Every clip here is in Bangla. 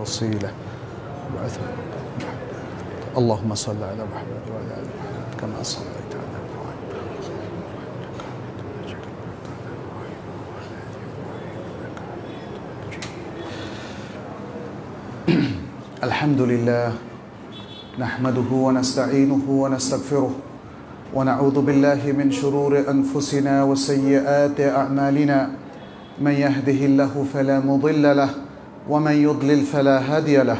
وصيلة وعثمة اللهم صل على محمد وعلى آل محمد كما صليت على إبراهيم الحمد لله نحمده ونستعينه ونستغفره ونعوذ بالله من شرور أنفسنا وسيئات أعمالنا من يهده الله فلا مضل له ومن يضلل فلا هادي له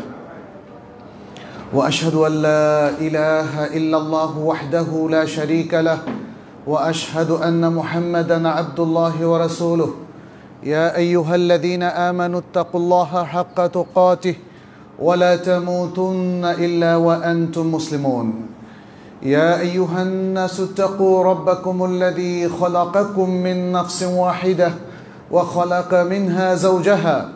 واشهد ان لا اله الا الله وحده لا شريك له واشهد ان محمدا عبد الله ورسوله يا ايها الذين امنوا اتقوا الله حق تقاته ولا تموتن الا وانتم مسلمون يا ايها الناس اتقوا ربكم الذي خلقكم من نفس واحده وخلق منها زوجها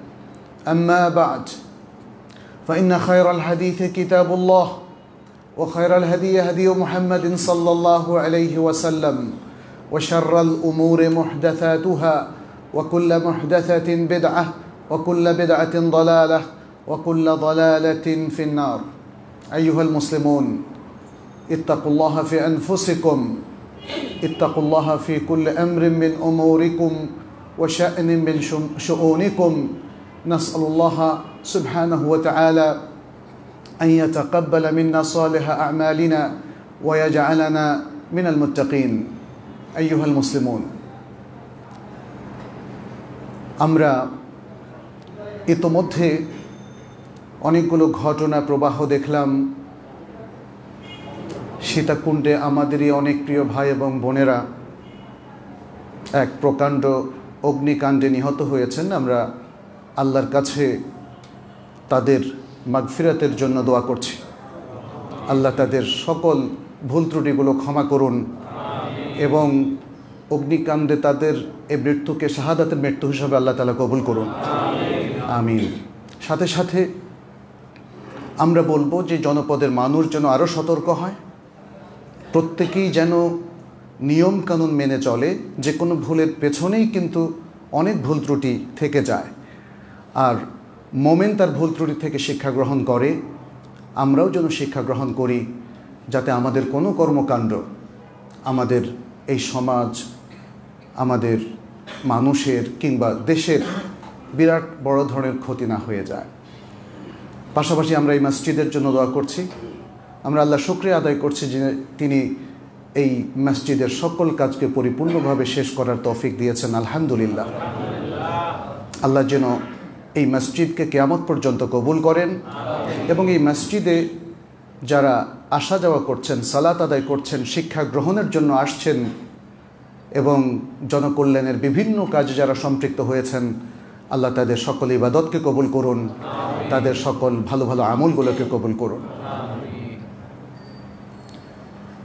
أما بعد فإن خير الحديث كتاب الله وخير الهدي هدي محمد صلى الله عليه وسلم وشر الأمور محدثاتها وكل محدثة بدعة وكل بدعة ضلالة وكل ضلالة في النار أيها المسلمون اتقوا الله في أنفسكم اتقوا الله في كل أمر من أموركم وشأن من شؤونكم نسأل الله سبحانه وتعالى أن يتقبل منا صالح أعمالنا ويجعلنا من المتقين أيها المسلمون আমরা ইতোমধ্যে অনেকগুলো ঘটনা প্রবাহ দেখলাম সীতাকুণ্ডে আমাদেরই অনেক প্রিয় ভাই এবং বোনেরা এক প্রকাণ্ড অগ্নিকাণ্ডে নিহত হয়েছেন আমরা আল্লাহর কাছে তাদের মাগফিরাতের জন্য দোয়া করছি আল্লাহ তাদের সকল ভুল ত্রুটিগুলো ক্ষমা করুন এবং অগ্নিকাণ্ডে তাদের এ মৃত্যুকে শাহাদাতের মৃত্যু হিসাবে আল্লাহ তালা কবুল করুন আমিন সাথে সাথে আমরা বলবো যে জনপদের মানুষ যেন আরও সতর্ক হয় প্রত্যেকেই যেন নিয়মকানুন মেনে চলে যে কোনো ভুলের পেছনেই কিন্তু অনেক ভুল ত্রুটি থেকে যায় আর মোমেন তার ভুল ত্রুটি থেকে শিক্ষা গ্রহণ করে আমরাও যেন শিক্ষা গ্রহণ করি যাতে আমাদের কোনো কর্মকাণ্ড আমাদের এই সমাজ আমাদের মানুষের কিংবা দেশের বিরাট বড় ধরনের ক্ষতি না হয়ে যায় পাশাপাশি আমরা এই মসজিদের জন্য দোয়া করছি আমরা আল্লাহ শুক্রিয়া আদায় করছি যে তিনি এই মসজিদের সকল কাজকে পরিপূর্ণভাবে শেষ করার তৌফিক দিয়েছেন আলহামদুলিল্লাহ আল্লাহ যেন এই মসজিদকে কেয়ামত পর্যন্ত কবুল করেন এবং এই মসজিদে যারা আসা যাওয়া করছেন সালাত আদায় করছেন শিক্ষা গ্রহণের জন্য আসছেন এবং জনকল্যাণের বিভিন্ন কাজে যারা সম্পৃক্ত হয়েছেন আল্লাহ তাদের সকল ইবাদতকে কবুল করুন তাদের সকল ভালো ভালো আমলগুলোকে কবুল করুন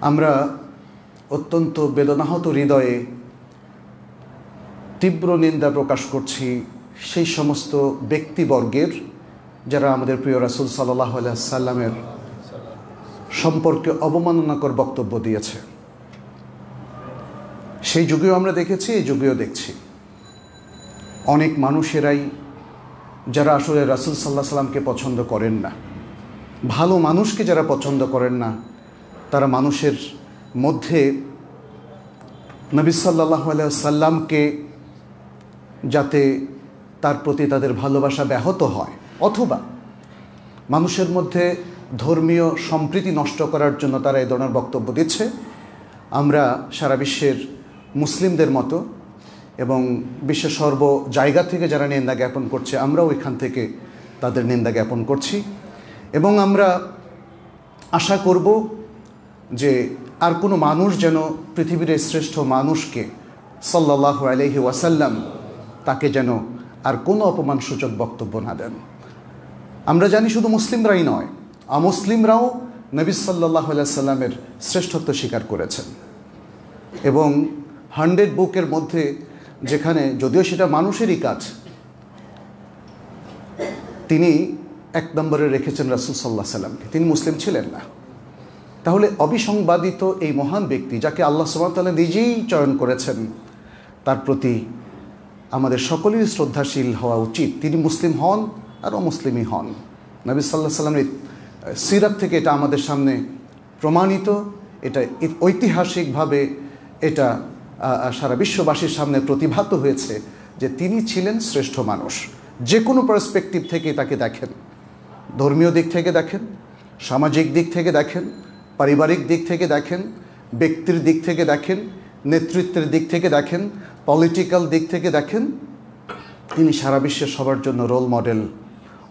আমরা অত্যন্ত বেদনাহত হৃদয়ে তীব্র নিন্দা প্রকাশ করছি সেই সমস্ত ব্যক্তিবর্গের যারা আমাদের প্রিয় রাসুল সাল্লাহ সাল্লামের সম্পর্কে অবমাননাকর বক্তব্য দিয়েছে সেই যুগেও আমরা দেখেছি এই যুগেও দেখছি অনেক মানুষেরাই যারা আসলে রাসুল সাল্লাহ সাল্লামকে পছন্দ করেন না ভালো মানুষকে যারা পছন্দ করেন না তারা মানুষের মধ্যে নবী সাল্লাহ সাল্লামকে যাতে তার প্রতি তাদের ভালোবাসা ব্যাহত হয় অথবা মানুষের মধ্যে ধর্মীয় সম্প্রীতি নষ্ট করার জন্য তারা এই ধরনের বক্তব্য দিচ্ছে আমরা সারা বিশ্বের মুসলিমদের মতো এবং বিশ্বের সর্ব জায়গা থেকে যারা নিন্দা জ্ঞাপন করছে আমরাও এখান থেকে তাদের নিন্দা জ্ঞাপন করছি এবং আমরা আশা করব যে আর কোনো মানুষ যেন পৃথিবীর শ্রেষ্ঠ মানুষকে সাল্লাহ আলহি ওয়াসাল্লাম তাকে যেন আর কোনো অপমানসূচক বক্তব্য না দেন আমরা জানি শুধু মুসলিমরাই নয় আমুসলিমরাও নবী সাল্লাহ সাল্লামের শ্রেষ্ঠত্ব স্বীকার করেছেন এবং হান্ড্রেড বুকের মধ্যে যেখানে যদিও সেটা মানুষেরই কাজ তিনি এক নম্বরে রেখেছেন রাসুল সাল্লাহ সাল্লামকে তিনি মুসলিম ছিলেন না তাহলে অবিসংবাদিত এই মহান ব্যক্তি যাকে আল্লাহ সুবাহতাল্লাহ নিজেই চয়ন করেছেন তার প্রতি আমাদের সকলেই শ্রদ্ধাশীল হওয়া উচিত তিনি মুসলিম হন আর অমুসলিমই হন নবী সাল্লাহ সাল্লামের সিরাত থেকে এটা আমাদের সামনে প্রমাণিত এটা ঐতিহাসিকভাবে এটা সারা বিশ্ববাসীর সামনে প্রতিভাত হয়েছে যে তিনি ছিলেন শ্রেষ্ঠ মানুষ যে কোনো পার্সপেক্টিভ থেকে তাকে দেখেন ধর্মীয় দিক থেকে দেখেন সামাজিক দিক থেকে দেখেন পারিবারিক দিক থেকে দেখেন ব্যক্তির দিক থেকে দেখেন নেতৃত্বের দিক থেকে দেখেন পলিটিক্যাল দিক থেকে দেখেন তিনি সারা বিশ্বের সবার জন্য রোল মডেল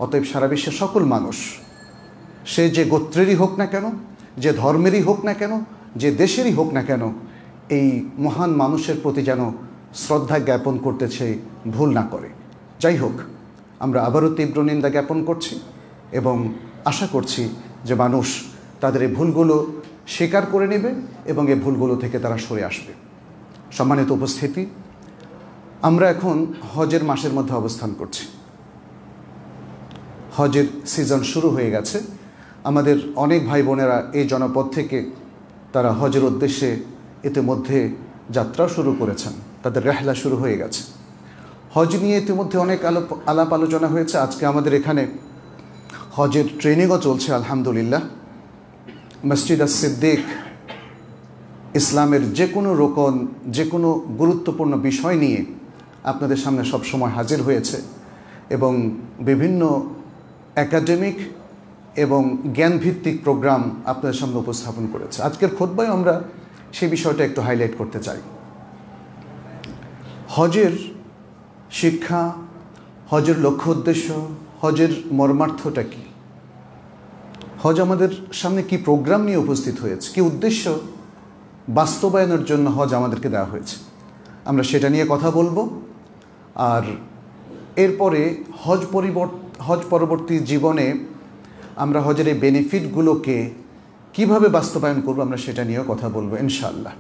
অতএব সারা বিশ্বের সকল মানুষ সে যে গোত্রেরই হোক না কেন যে ধর্মেরই হোক না কেন যে দেশেরই হোক না কেন এই মহান মানুষের প্রতি যেন শ্রদ্ধা জ্ঞাপন করতেছে ভুল না করে যাই হোক আমরা আবারও তীব্র নিন্দা জ্ঞাপন করছি এবং আশা করছি যে মানুষ তাদের এই ভুলগুলো স্বীকার করে নেবে এবং এই ভুলগুলো থেকে তারা সরে আসবে সম্মানিত উপস্থিতি আমরা এখন হজের মাসের মধ্যে অবস্থান করছি হজের সিজন শুরু হয়ে গেছে আমাদের অনেক ভাই বোনেরা এই জনপদ থেকে তারা হজের উদ্দেশ্যে ইতিমধ্যে যাত্রা শুরু করেছেন তাদের রেহলা শুরু হয়ে গেছে হজ নিয়ে ইতিমধ্যে অনেক আলোপ আলাপ আলোচনা হয়েছে আজকে আমাদের এখানে হজের ট্রেনিংও চলছে আলহামদুলিল্লাহ মসজিদ সিদ্দিক ইসলামের যে কোনো রোকন যে কোনো গুরুত্বপূর্ণ বিষয় নিয়ে আপনাদের সামনে সব সময় হাজির হয়েছে এবং বিভিন্ন একাডেমিক এবং জ্ঞানভিত্তিক প্রোগ্রাম আপনাদের সামনে উপস্থাপন করেছে আজকের খোদ্বায় আমরা সেই বিষয়টা একটু হাইলাইট করতে চাই হজের শিক্ষা হজের লক্ষ্য উদ্দেশ্য হজের মর্মার্থটা কি হজ আমাদের সামনে কি প্রোগ্রাম নিয়ে উপস্থিত হয়েছে কি উদ্দেশ্য বাস্তবায়নের জন্য হজ আমাদেরকে দেওয়া হয়েছে আমরা সেটা নিয়ে কথা বলবো আর এরপরে হজ পরিবর্ত হজ পরবর্তী জীবনে আমরা হজের এই বেনিফিটগুলোকে কীভাবে বাস্তবায়ন করব আমরা সেটা নিয়েও কথা বলবো ইনশাল্লাহ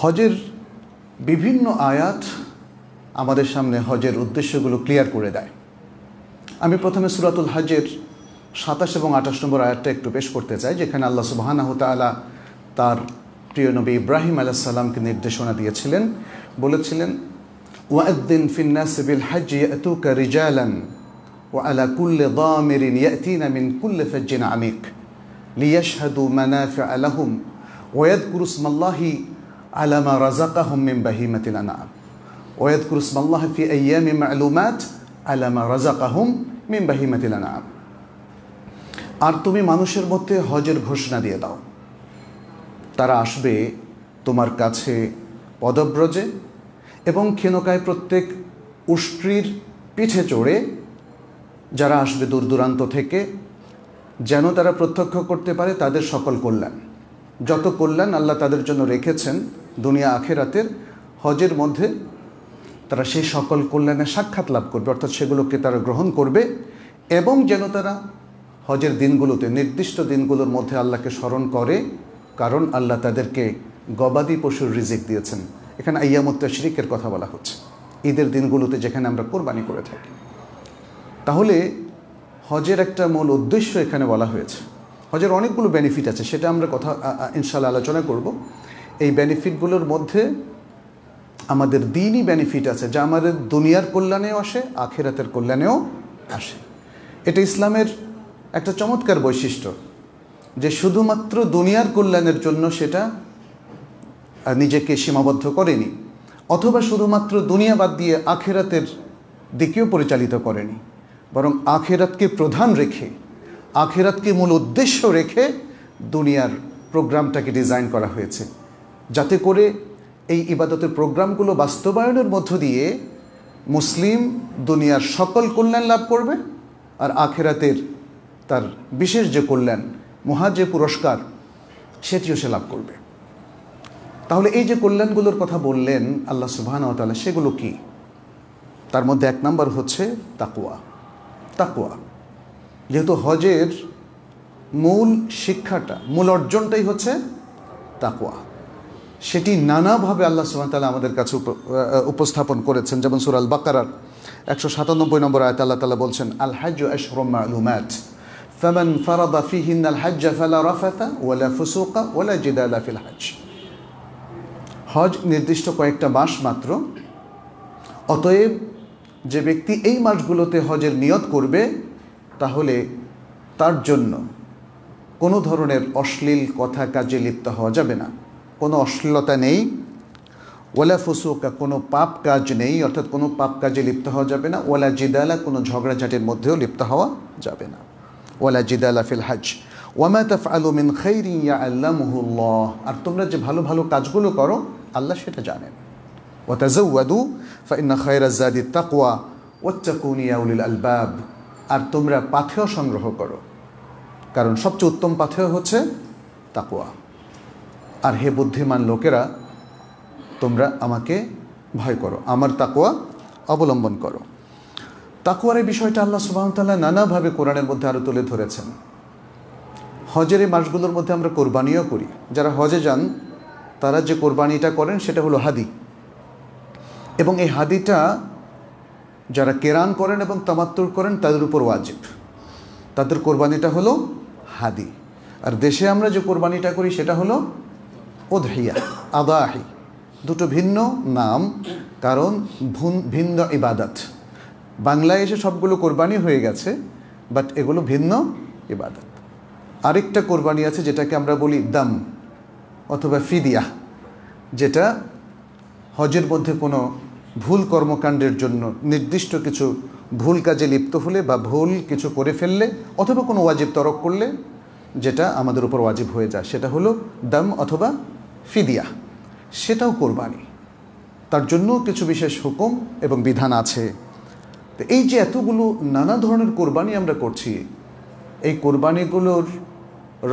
হজের বিভিন্ন আয়াত আমাদের সামনে হজের উদ্দেশ্যগুলো ক্লিয়ার করে দেয় আমি প্রথমে সুরাতুল হজের সাতাশ এবং আঠাশ নম্বর আয়াতটা একটু পেশ করতে চাই যেখানে আল্লাহ সুবাহানাহ তার প্রিয় নবী ইব্রাহিম আলাহ সাল্লামকে নির্দেশনা দিয়েছিলেন বলেছিলেন ওয়াদ্দিন বিল হাজি ইয়াতুকা রিজালান ওয়া আলা কুল্লি দামিরিন ইয়াতিনা মিন কুল্লি ফাজ্জিন আমিক লিয়াশহাদু মানাফিআ লাহুম ওয়া ইয়াযকুরু ইসমাল্লাহি আলা মা রাযাকাহুম মিন বাহিমাতিল আনআম ওয়া ইয়াযকুরু ইসমাল্লাহি ফি আইয়ামি মা'লুমাত আলা মা রাযাকাহুম মিন বাহিমাতিল আনআম আর তুমি মানুষের মধ্যে হজের ঘোষণা দিয়ে দাও তারা আসবে তোমার কাছে পদব্রজে এবং ক্ষীণকায় প্রত্যেক উষ্ট্রির পিঠে চড়ে যারা আসবে দূর দূরান্ত থেকে যেন তারা প্রত্যক্ষ করতে পারে তাদের সকল কল্যাণ যত কল্যাণ আল্লাহ তাদের জন্য রেখেছেন দুনিয়া আখেরাতের হজের মধ্যে তারা সেই সকল কল্যাণে সাক্ষাৎ লাভ করবে অর্থাৎ সেগুলোকে তারা গ্রহণ করবে এবং যেন তারা হজের দিনগুলোতে নির্দিষ্ট দিনগুলোর মধ্যে আল্লাহকে স্মরণ করে কারণ আল্লাহ তাদেরকে গবাদি পশুর রিজিক দিয়েছেন এখানে আয়ামত শরিকের কথা বলা হচ্ছে ঈদের দিনগুলোতে যেখানে আমরা কোরবানি করে থাকি তাহলে হজের একটা মূল উদ্দেশ্য এখানে বলা হয়েছে হজের অনেকগুলো বেনিফিট আছে সেটা আমরা কথা ইনশাল্লাহ আলোচনা করব এই বেনিফিটগুলোর মধ্যে আমাদের দিনই বেনিফিট আছে যা আমাদের দুনিয়ার কল্যাণেও আসে আখেরাতের কল্যাণেও আসে এটা ইসলামের একটা চমৎকার বৈশিষ্ট্য যে শুধুমাত্র দুনিয়ার কল্যাণের জন্য সেটা নিজেকে সীমাবদ্ধ করেনি অথবা শুধুমাত্র দুনিয়া বাদ দিয়ে আখেরাতের দিকেও পরিচালিত করেনি বরং আখেরাতকে প্রধান রেখে আখেরাতকে মূল উদ্দেশ্য রেখে দুনিয়ার প্রোগ্রামটাকে ডিজাইন করা হয়েছে যাতে করে এই ইবাদতের প্রোগ্রামগুলো বাস্তবায়নের মধ্য দিয়ে মুসলিম দুনিয়ার সকল কল্যাণ লাভ করবে আর আখেরাতের তার বিশেষ যে কল্যাণ মহা যে পুরস্কার সেটিও সে লাভ করবে তাহলে এই যে কল্যাণগুলোর কথা বললেন আল্লাহ তালা সেগুলো কি তার মধ্যে এক নম্বর হচ্ছে তাকুয়া তাকুয়া যেহেতু হজের মূল শিক্ষাটা মূল অর্জনটাই হচ্ছে তাকুয়া সেটি নানাভাবে আল্লাহ তালা আমাদের কাছে উপস্থাপন করেছেন যেমন সুরাল বাকারার একশো সাতানব্বই নম্বর আয়ত আল্লাহ তালা বলছেন আল হাজ আশরমা আলুম্যাট فمن فرض فيهن الحج فلا رفث ওলা فسوق ولا جدال في হাজ হজ নির্দিষ্ট কয়েকটা মাস মাত্র অতএব যে ব্যক্তি এই মাসগুলোতে হজের নিয়ত করবে তাহলে তার জন্য কোনো ধরনের অশ্লীল কথা কাজে লিপ্ত হওয়া যাবে না কোনো অশ্লীলতা নেই ওলা ফুসুকা কোনো পাপ কাজ নেই অর্থাৎ কোনো পাপ কাজে লিপ্ত হওয়া যাবে না ওলা জিদালা কোনো ঝগড়াঝাটির মধ্যেও লিপ্ত হওয়া যাবে না ওলা জিদালা ফিল হাজ ওয়ামা তাফআলু মিন খাইরিন ইয়াআল্লামুহুল্লাহ আর তোমরা যে ভালো ভালো কাজগুলো করো আল্লাহ সেটা জানেন ওয়া তাজাওয়াদু ফাইন্না খায়রা যাদি তাকওয়া ওয়াত্তাকুন ইয়া উলিল আলবাব আর তোমরা পাথেয় সংগ্রহ করো কারণ সবচেয়ে উত্তম পাথেয় হচ্ছে তাকওয়া আর হে বুদ্ধিমান লোকেরা তোমরা আমাকে ভয় করো আমার তাকওয়া অবলম্বন করো তাকুয়ার এই বিষয়টা আল্লাহ সুবাহতাল্লাহ নানাভাবে কোরআনের মধ্যে আরও তুলে ধরেছেন হজের এই মাসগুলোর মধ্যে আমরা কোরবানিও করি যারা হজে যান তারা যে কোরবানিটা করেন সেটা হলো হাদি এবং এই হাদিটা যারা কেরান করেন এবং তামাত্তুর করেন তাদের উপর ওয়াজিব তাদের কোরবানিটা হলো হাদি আর দেশে আমরা যে কোরবানিটা করি সেটা হলো ওধাইয়া আদাহি দুটো ভিন্ন নাম কারণ ভিন্ন ইবাদত বাংলায় এসে সবগুলো কোরবানি হয়ে গেছে বাট এগুলো ভিন্ন ইবাদত আরেকটা কোরবানি আছে যেটাকে আমরা বলি দাম অথবা ফিদিয়া যেটা হজের মধ্যে কোনো ভুল কর্মকাণ্ডের জন্য নির্দিষ্ট কিছু ভুল কাজে লিপ্ত হলে বা ভুল কিছু করে ফেললে অথবা কোনো ওয়াজিব তরক করলে যেটা আমাদের উপর ওয়াজিব হয়ে যায় সেটা হলো দাম অথবা ফিদিয়া সেটাও কোরবানি তার জন্য কিছু বিশেষ হুকুম এবং বিধান আছে তো এই যে এতগুলো নানা ধরনের কোরবানি আমরা করছি এই কোরবানিগুলোর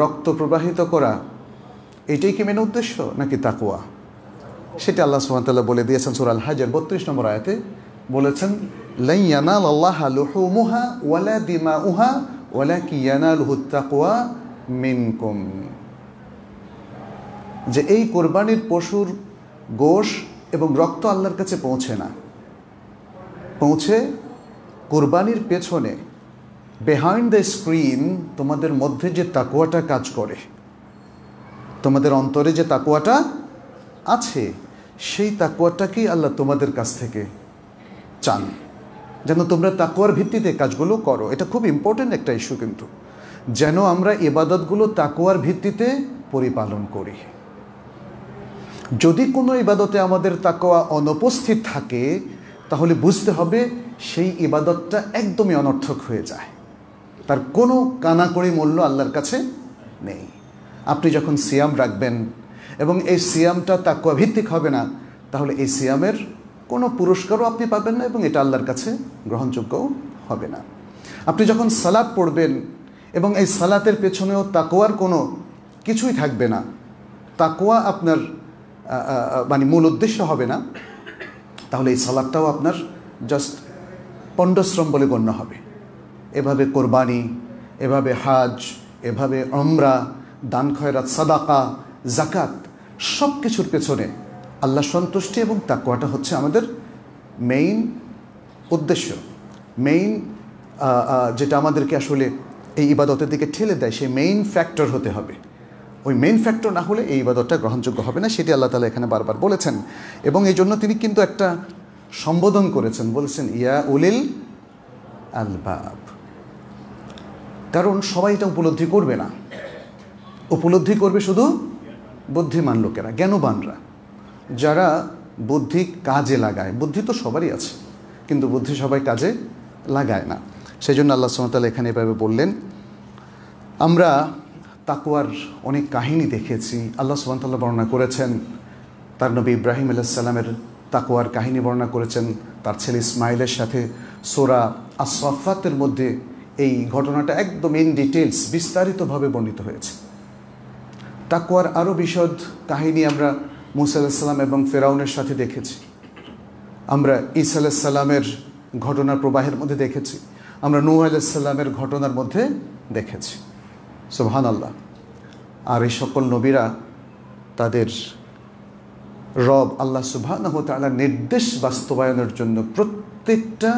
রক্ত প্রবাহিত করা এটাই কি মেন উদ্দেশ্য নাকি তাকুয়া সেটা আল্লাহ সুহামতাল্লাহ বলে দিয়েছেন সুরাল হাজার বত্রিশ নম্বর আয়তে বলেছেন লাইয়ানাল আল্লাহ মুহা ওয়ালা দিমা উহা ওয়ালা কিয়ানাল হুত্তাকুয়া মিনকুম যে এই কোরবানির পশুর গোষ এবং রক্ত আল্লাহর কাছে পৌঁছে না পৌঁছে কোরবানির পেছনে বিহাইন্ড দ্য স্ক্রিন তোমাদের মধ্যে যে তাকুয়াটা কাজ করে তোমাদের অন্তরে যে তাকুয়াটা আছে সেই তাকুয়াটাকেই আল্লাহ তোমাদের কাছ থেকে চান যেন তোমরা তাকুয়ার ভিত্তিতে কাজগুলো করো এটা খুব ইম্পর্ট্যান্ট একটা ইস্যু কিন্তু যেন আমরা ইবাদতগুলো তাকুয়ার ভিত্তিতে পরিপালন করি যদি কোনো ইবাদতে আমাদের তাকোয়া অনুপস্থিত থাকে তাহলে বুঝতে হবে সেই ইবাদতটা একদমই অনর্থক হয়ে যায় তার কোনো কানাকড়ি মূল্য আল্লাহর কাছে নেই আপনি যখন সিয়াম রাখবেন এবং এই সিয়ামটা তাকুয়া ভিত্তিক হবে না তাহলে এই সিয়ামের কোনো পুরস্কারও আপনি পাবেন না এবং এটা আল্লাহর কাছে গ্রহণযোগ্যও হবে না আপনি যখন সালাদ পড়বেন এবং এই সালাতের পেছনেও তাকোয়ার কোনো কিছুই থাকবে না তাকোয়া আপনার মানে মূল উদ্দেশ্য হবে না তাহলে এই সালাদটাও আপনার জাস্ট পণ্ডশ্রম বলে গণ্য হবে এভাবে কোরবানি এভাবে হাজ এভাবে অমরা দান খয়রাত সাদাকা জাকাত সব কিছুর পেছনে আল্লাহ সন্তুষ্টি এবং তাকুয়াটা হচ্ছে আমাদের মেইন উদ্দেশ্য মেইন যেটা আমাদেরকে আসলে এই ইবাদতের দিকে ঠেলে দেয় সেই মেইন ফ্যাক্টর হতে হবে ওই মেইন ফ্যাক্টর না হলে এই ইবাদতটা গ্রহণযোগ্য হবে না সেটি আল্লাহ তালা এখানে বারবার বলেছেন এবং এই জন্য তিনি কিন্তু একটা সম্বোধন করেছেন বলেছেন ইয়া উলিল আলবাব কারণ সবাই এটা উপলব্ধি করবে না উপলব্ধি করবে শুধু বুদ্ধিমান লোকেরা জ্ঞানবানরা যারা বুদ্ধি কাজে লাগায় বুদ্ধি তো সবারই আছে কিন্তু বুদ্ধি সবাই কাজে লাগায় না সেই জন্য আল্লাহ সুমতাল এখানে এভাবে বললেন আমরা তাকুয়ার অনেক কাহিনী দেখেছি আল্লাহ সুবান্তাল্লাহ বর্ণনা করেছেন তার নবী ইব্রাহিম আলাইসাল্লামের তাকুয়ার কাহিনী বর্ণনা করেছেন তার ছেলে ইসমাইলের সাথে সোরা আসফাতের মধ্যে এই ঘটনাটা একদম ইন ডিটেলস বিস্তারিতভাবে বর্ণিত হয়েছে তাকুয়ার আরও বিশদ কাহিনী আমরা মুসাল্লাহাম এবং ফেরাউনের সাথে দেখেছি আমরা ইসা আলাহিসাল্লামের ঘটনার প্রবাহের মধ্যে দেখেছি আমরা নূ আলাহিসাল্লামের ঘটনার মধ্যে দেখেছি সোহান আল্লাহ আর এই সকল নবীরা তাদের রব আল্লাহ সুবাহ নির্দেশ বাস্তবায়নের জন্য প্রত্যেকটা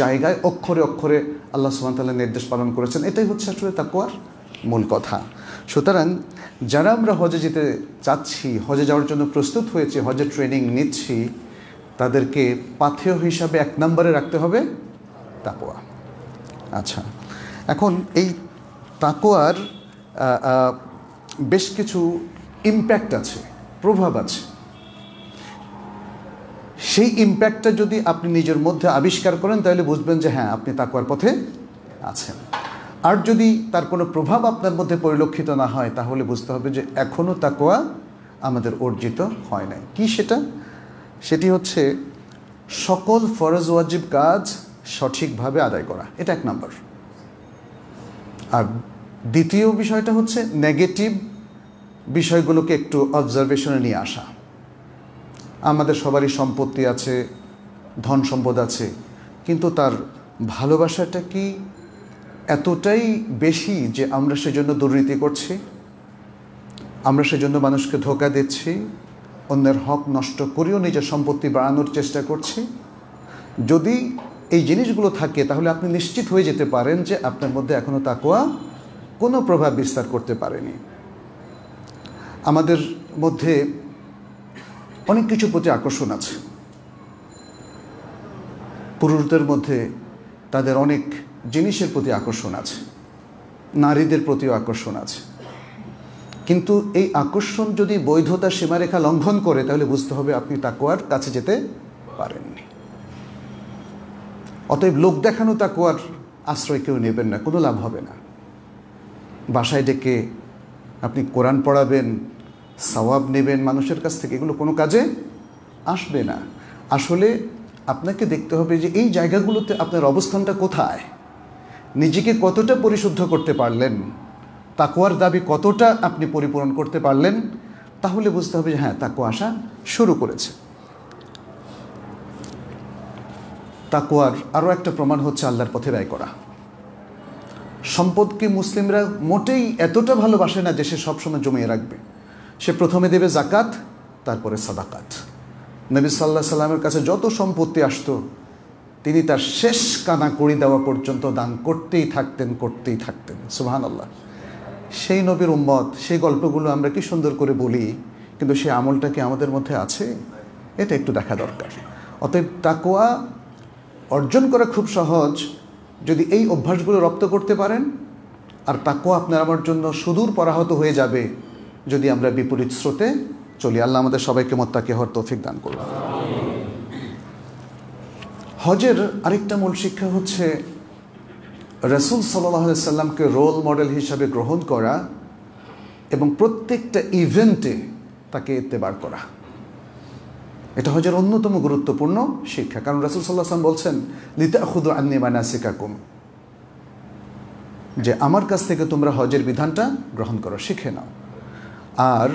জায়গায় অক্ষরে অক্ষরে আল্লাহ সুবাহতাল্লাহ নির্দেশ পালন করেছেন এটাই হচ্ছে আসলে তাকুয়ার মূল কথা সুতরাং যারা আমরা হজে যেতে চাচ্ছি হজে যাওয়ার জন্য প্রস্তুত হয়েছে হজে ট্রেনিং নিচ্ছি তাদেরকে পাথেয় হিসাবে এক নম্বরে রাখতে হবে তাকোয়া আচ্ছা এখন এই তাকোয়ার বেশ কিছু ইম্প্যাক্ট আছে প্রভাব আছে সেই ইম্প্যাক্টটা যদি আপনি নিজের মধ্যে আবিষ্কার করেন তাহলে বুঝবেন যে হ্যাঁ আপনি তাকুয়ার পথে আছেন আর যদি তার কোনো প্রভাব আপনার মধ্যে পরিলক্ষিত না হয় তাহলে বুঝতে হবে যে এখনও তাকোয়া আমাদের অর্জিত হয় নাই কি সেটা সেটি হচ্ছে সকল ফরজ ওয়াজিব কাজ সঠিকভাবে আদায় করা এটা এক নম্বর আর দ্বিতীয় বিষয়টা হচ্ছে নেগেটিভ বিষয়গুলোকে একটু অবজারভেশনে নিয়ে আসা আমাদের সবারই সম্পত্তি আছে ধন সম্পদ আছে কিন্তু তার ভালোবাসাটা কি এতটাই বেশি যে আমরা সেজন্য দুর্নীতি করছি আমরা সেজন্য মানুষকে ধোকা দিচ্ছি অন্যের হক নষ্ট করেও নিজের সম্পত্তি বাড়ানোর চেষ্টা করছি যদি এই জিনিসগুলো থাকে তাহলে আপনি নিশ্চিত হয়ে যেতে পারেন যে আপনার মধ্যে এখনও তাকোয়া কোনো প্রভাব বিস্তার করতে পারেনি আমাদের মধ্যে অনেক কিছুর প্রতি আকর্ষণ আছে পুরুষদের মধ্যে তাদের অনেক জিনিসের প্রতি আকর্ষণ আছে নারীদের প্রতিও আকর্ষণ আছে কিন্তু এই আকর্ষণ যদি বৈধতা সীমারেখা লঙ্ঘন করে তাহলে বুঝতে হবে আপনি তাকুয়ার কাছে যেতে পারেননি অতএব লোক দেখানো তাকুয়ার আশ্রয় কেউ নেবেন না কোনো লাভ হবে না বাসায় ডেকে আপনি কোরআন পড়াবেন সওয়াব নেবেন মানুষের কাছ থেকে এগুলো কোনো কাজে আসবে না আসলে আপনাকে দেখতে হবে যে এই জায়গাগুলোতে আপনার অবস্থানটা কোথায় নিজেকে কতটা পরিশুদ্ধ করতে পারলেন তাকোয়ার দাবি কতটা আপনি পরিপূরণ করতে পারলেন তাহলে বুঝতে হবে যে হ্যাঁ তাকো আসা শুরু করেছে তাকোয়ার আরও একটা প্রমাণ হচ্ছে আল্লাহর পথে ব্যয় করা সম্পদকে মুসলিমরা মোটেই এতটা ভালোবাসে না দেশে সবসময় জমিয়ে রাখবে সে প্রথমে দেবে জাকাত তারপরে সাদাকাত নবী সাল্লাহ সাল্লামের কাছে যত সম্পত্তি আসতো তিনি তার শেষ কানা করি দেওয়া পর্যন্ত দান করতেই থাকতেন করতেই থাকতেন সুহান আল্লাহ সেই নবীর উম্মত সেই গল্পগুলো আমরা কি সুন্দর করে বলি কিন্তু সেই আমলটা কি আমাদের মধ্যে আছে এটা একটু দেখা দরকার অতএব তাকুয়া অর্জন করা খুব সহজ যদি এই অভ্যাসগুলো রপ্ত করতে পারেন আর তাকুয়া আপনার আমার জন্য সুদূর পরাহত হয়ে যাবে যদি আমরা বিপরীত স্রোতে চলি আল্লাহ আমাদের সবাইকে মোত্তাকে হর তৌফিক দান করুন হজের আরেকটা মূল শিক্ষা হচ্ছে রসুল সাল্লামকে রোল মডেল হিসাবে গ্রহণ করা এবং প্রত্যেকটা ইভেন্টে তাকে বার করা এটা হজের অন্যতম গুরুত্বপূর্ণ শিক্ষা কারণ রসুল সাল্লাহাম বলছেন লিতা খুদু আন্নি যে আমার কাছ থেকে তোমরা হজের বিধানটা গ্রহণ করো শিখে নাও আর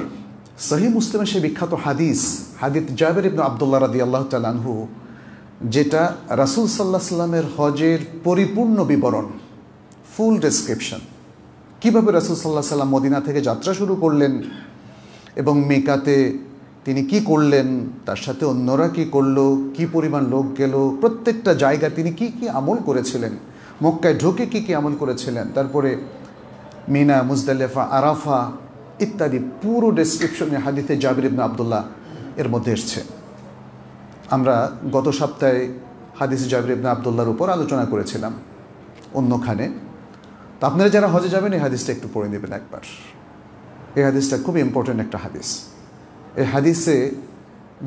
সহি মুসলিমের সে বিখ্যাত হাদিস হাদিত জাবের ইবনু আবদুল্লাহ রাদি আল্লাহ তালানহু যেটা রাসুল সাল্লাহ সাল্লামের হজের পরিপূর্ণ বিবরণ ফুল ডেসক্রিপশন কীভাবে রাসুল সাল্লাহ সাল্লাম মদিনা থেকে যাত্রা শুরু করলেন এবং মেকাতে তিনি কি করলেন তার সাথে অন্যরা কি করল কি পরিমাণ লোক গেল প্রত্যেকটা জায়গা তিনি কি কি আমল করেছিলেন মক্কায় ঢুকে কি কি আমল করেছিলেন তারপরে মিনা মুজদালেফা আরাফা ইত্যাদি পুরো ডেসক্রিপশনে হাদিতে জাবির ইবনা আবদুল্লাহ এর মধ্যে এসছে আমরা গত সপ্তাহে হাদিসে জাবির ইবনা আবদুল্লাহর উপর আলোচনা করেছিলাম অন্যখানে তো আপনারা যারা হজে যাবেন এই হাদিসটা একটু পড়ে নেবেন একবার এই হাদিসটা খুব ইম্পর্টেন্ট একটা হাদিস এই হাদিসে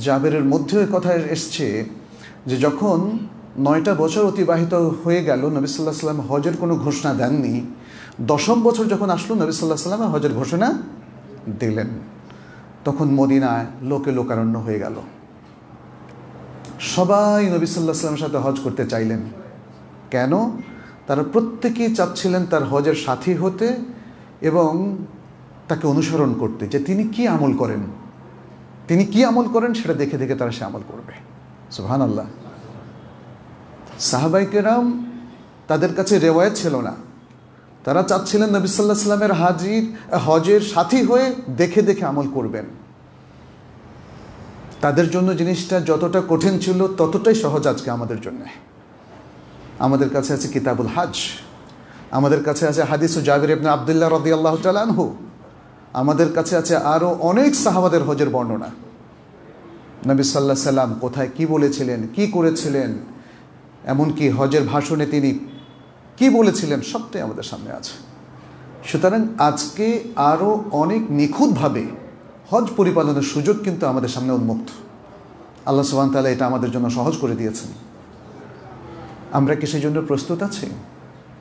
জাবেরের মধ্যেও কথা এসছে যে যখন নয়টা বছর অতিবাহিত হয়ে গেল নবী সাল্লাহ সাল্লাম হজের কোনো ঘোষণা দেননি দশম বছর যখন আসলো নবী সাল্লাহ হজের ঘোষণা দিলেন তখন মদিনায় লোকে লোকারণ্য হয়ে গেল সবাই নবী সাল্লাহ সাল্লামের সাথে হজ করতে চাইলেন কেন তারা প্রত্যেকেই চাচ্ছিলেন তার হজের সাথী হতে এবং তাকে অনুসরণ করতে যে তিনি কি আমল করেন তিনি কি আমল করেন সেটা দেখে দেখে তারা সে আমল করবে সুহান আল্লাহ সাহাবাইকেরাম তাদের কাছে রেওয়ায়ত ছিল না তারা চাচ্ছিলেন নবী সাল্লাহ সাল্লামের হাজির হজের সাথী হয়ে দেখে দেখে আমল করবেন তাদের জন্য জিনিসটা যতটা কঠিন ছিল ততটাই সহজ আজকে আমাদের জন্য আমাদের কাছে আছে কিতাবুল হাজ আমাদের কাছে আছে হাদিস ও জাবির ইবনে আবদুল্লাহ রদি আল্লাহ তালানহু আমাদের কাছে আছে আরও অনেক সাহাবাদের হজের বর্ণনা নবী সাল্লাহ সাল্লাম কোথায় কি বলেছিলেন কি করেছিলেন এমনকি হজের ভাষণে তিনি কি বলেছিলেন সবটাই আমাদের সামনে আছে সুতরাং আজকে আরও অনেক নিখুঁতভাবে হজ পরিপালনের সুযোগ কিন্তু আমাদের সামনে উন্মুক্ত আল্লাহ সুবান তালা এটা আমাদের জন্য সহজ করে দিয়েছেন আমরা কি সেই জন্য প্রস্তুত আছি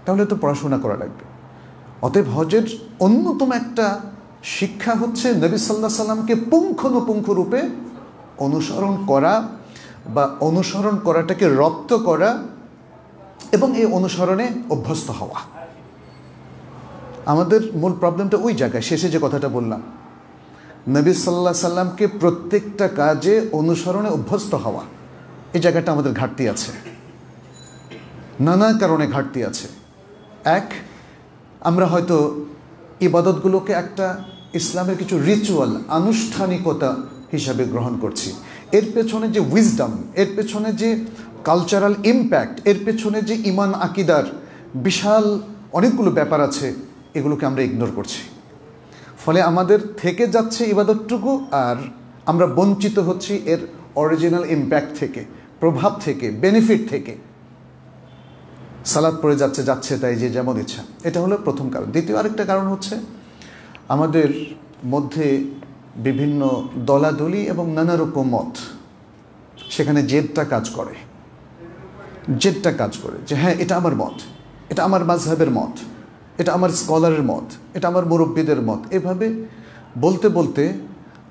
তাহলে তো পড়াশোনা করা লাগবে অতএব হজের অন্যতম একটা শিক্ষা হচ্ছে নবী সাল্লাহ সাল্লামকে পুঙ্খানুপুঙ্খ রূপে অনুসরণ করা বা অনুসরণ করাটাকে রপ্ত করা এবং এই অনুসরণে অভ্যস্ত হওয়া আমাদের মূল প্রবলেমটা ওই জায়গায় শেষে যে কথাটা বললাম নবী সাল্লাহ সাল্লামকে প্রত্যেকটা কাজে অনুসরণে অভ্যস্ত হওয়া এই জায়গাটা আমাদের ঘাটতি আছে নানা কারণে ঘাটতি আছে এক আমরা হয়তো ইবাদতগুলোকে একটা ইসলামের কিছু রিচুয়াল আনুষ্ঠানিকতা হিসাবে গ্রহণ করছি এর পেছনে যে উইজডম এর পেছনে যে কালচারাল ইম্প্যাক্ট এর পেছনে যে ইমান আকিদার বিশাল অনেকগুলো ব্যাপার আছে এগুলোকে আমরা ইগনোর করছি ফলে আমাদের থেকে যাচ্ছে ইবাদতটুকু আর আমরা বঞ্চিত হচ্ছি এর অরিজিনাল ইম্প্যাক্ট থেকে প্রভাব থেকে বেনিফিট থেকে সালাদ পড়ে যাচ্ছে যাচ্ছে তাই যে যেমন ইচ্ছা এটা হলো প্রথম কারণ দ্বিতীয় আরেকটা কারণ হচ্ছে আমাদের মধ্যে বিভিন্ন দলাদলি এবং নানা রকম মত সেখানে জেদটা কাজ করে জেদটা কাজ করে যে হ্যাঁ এটা আমার মত এটা আমার মাঝহবের মত এটা আমার স্কলারের মত এটা আমার মুরব্বীদের মত এভাবে বলতে বলতে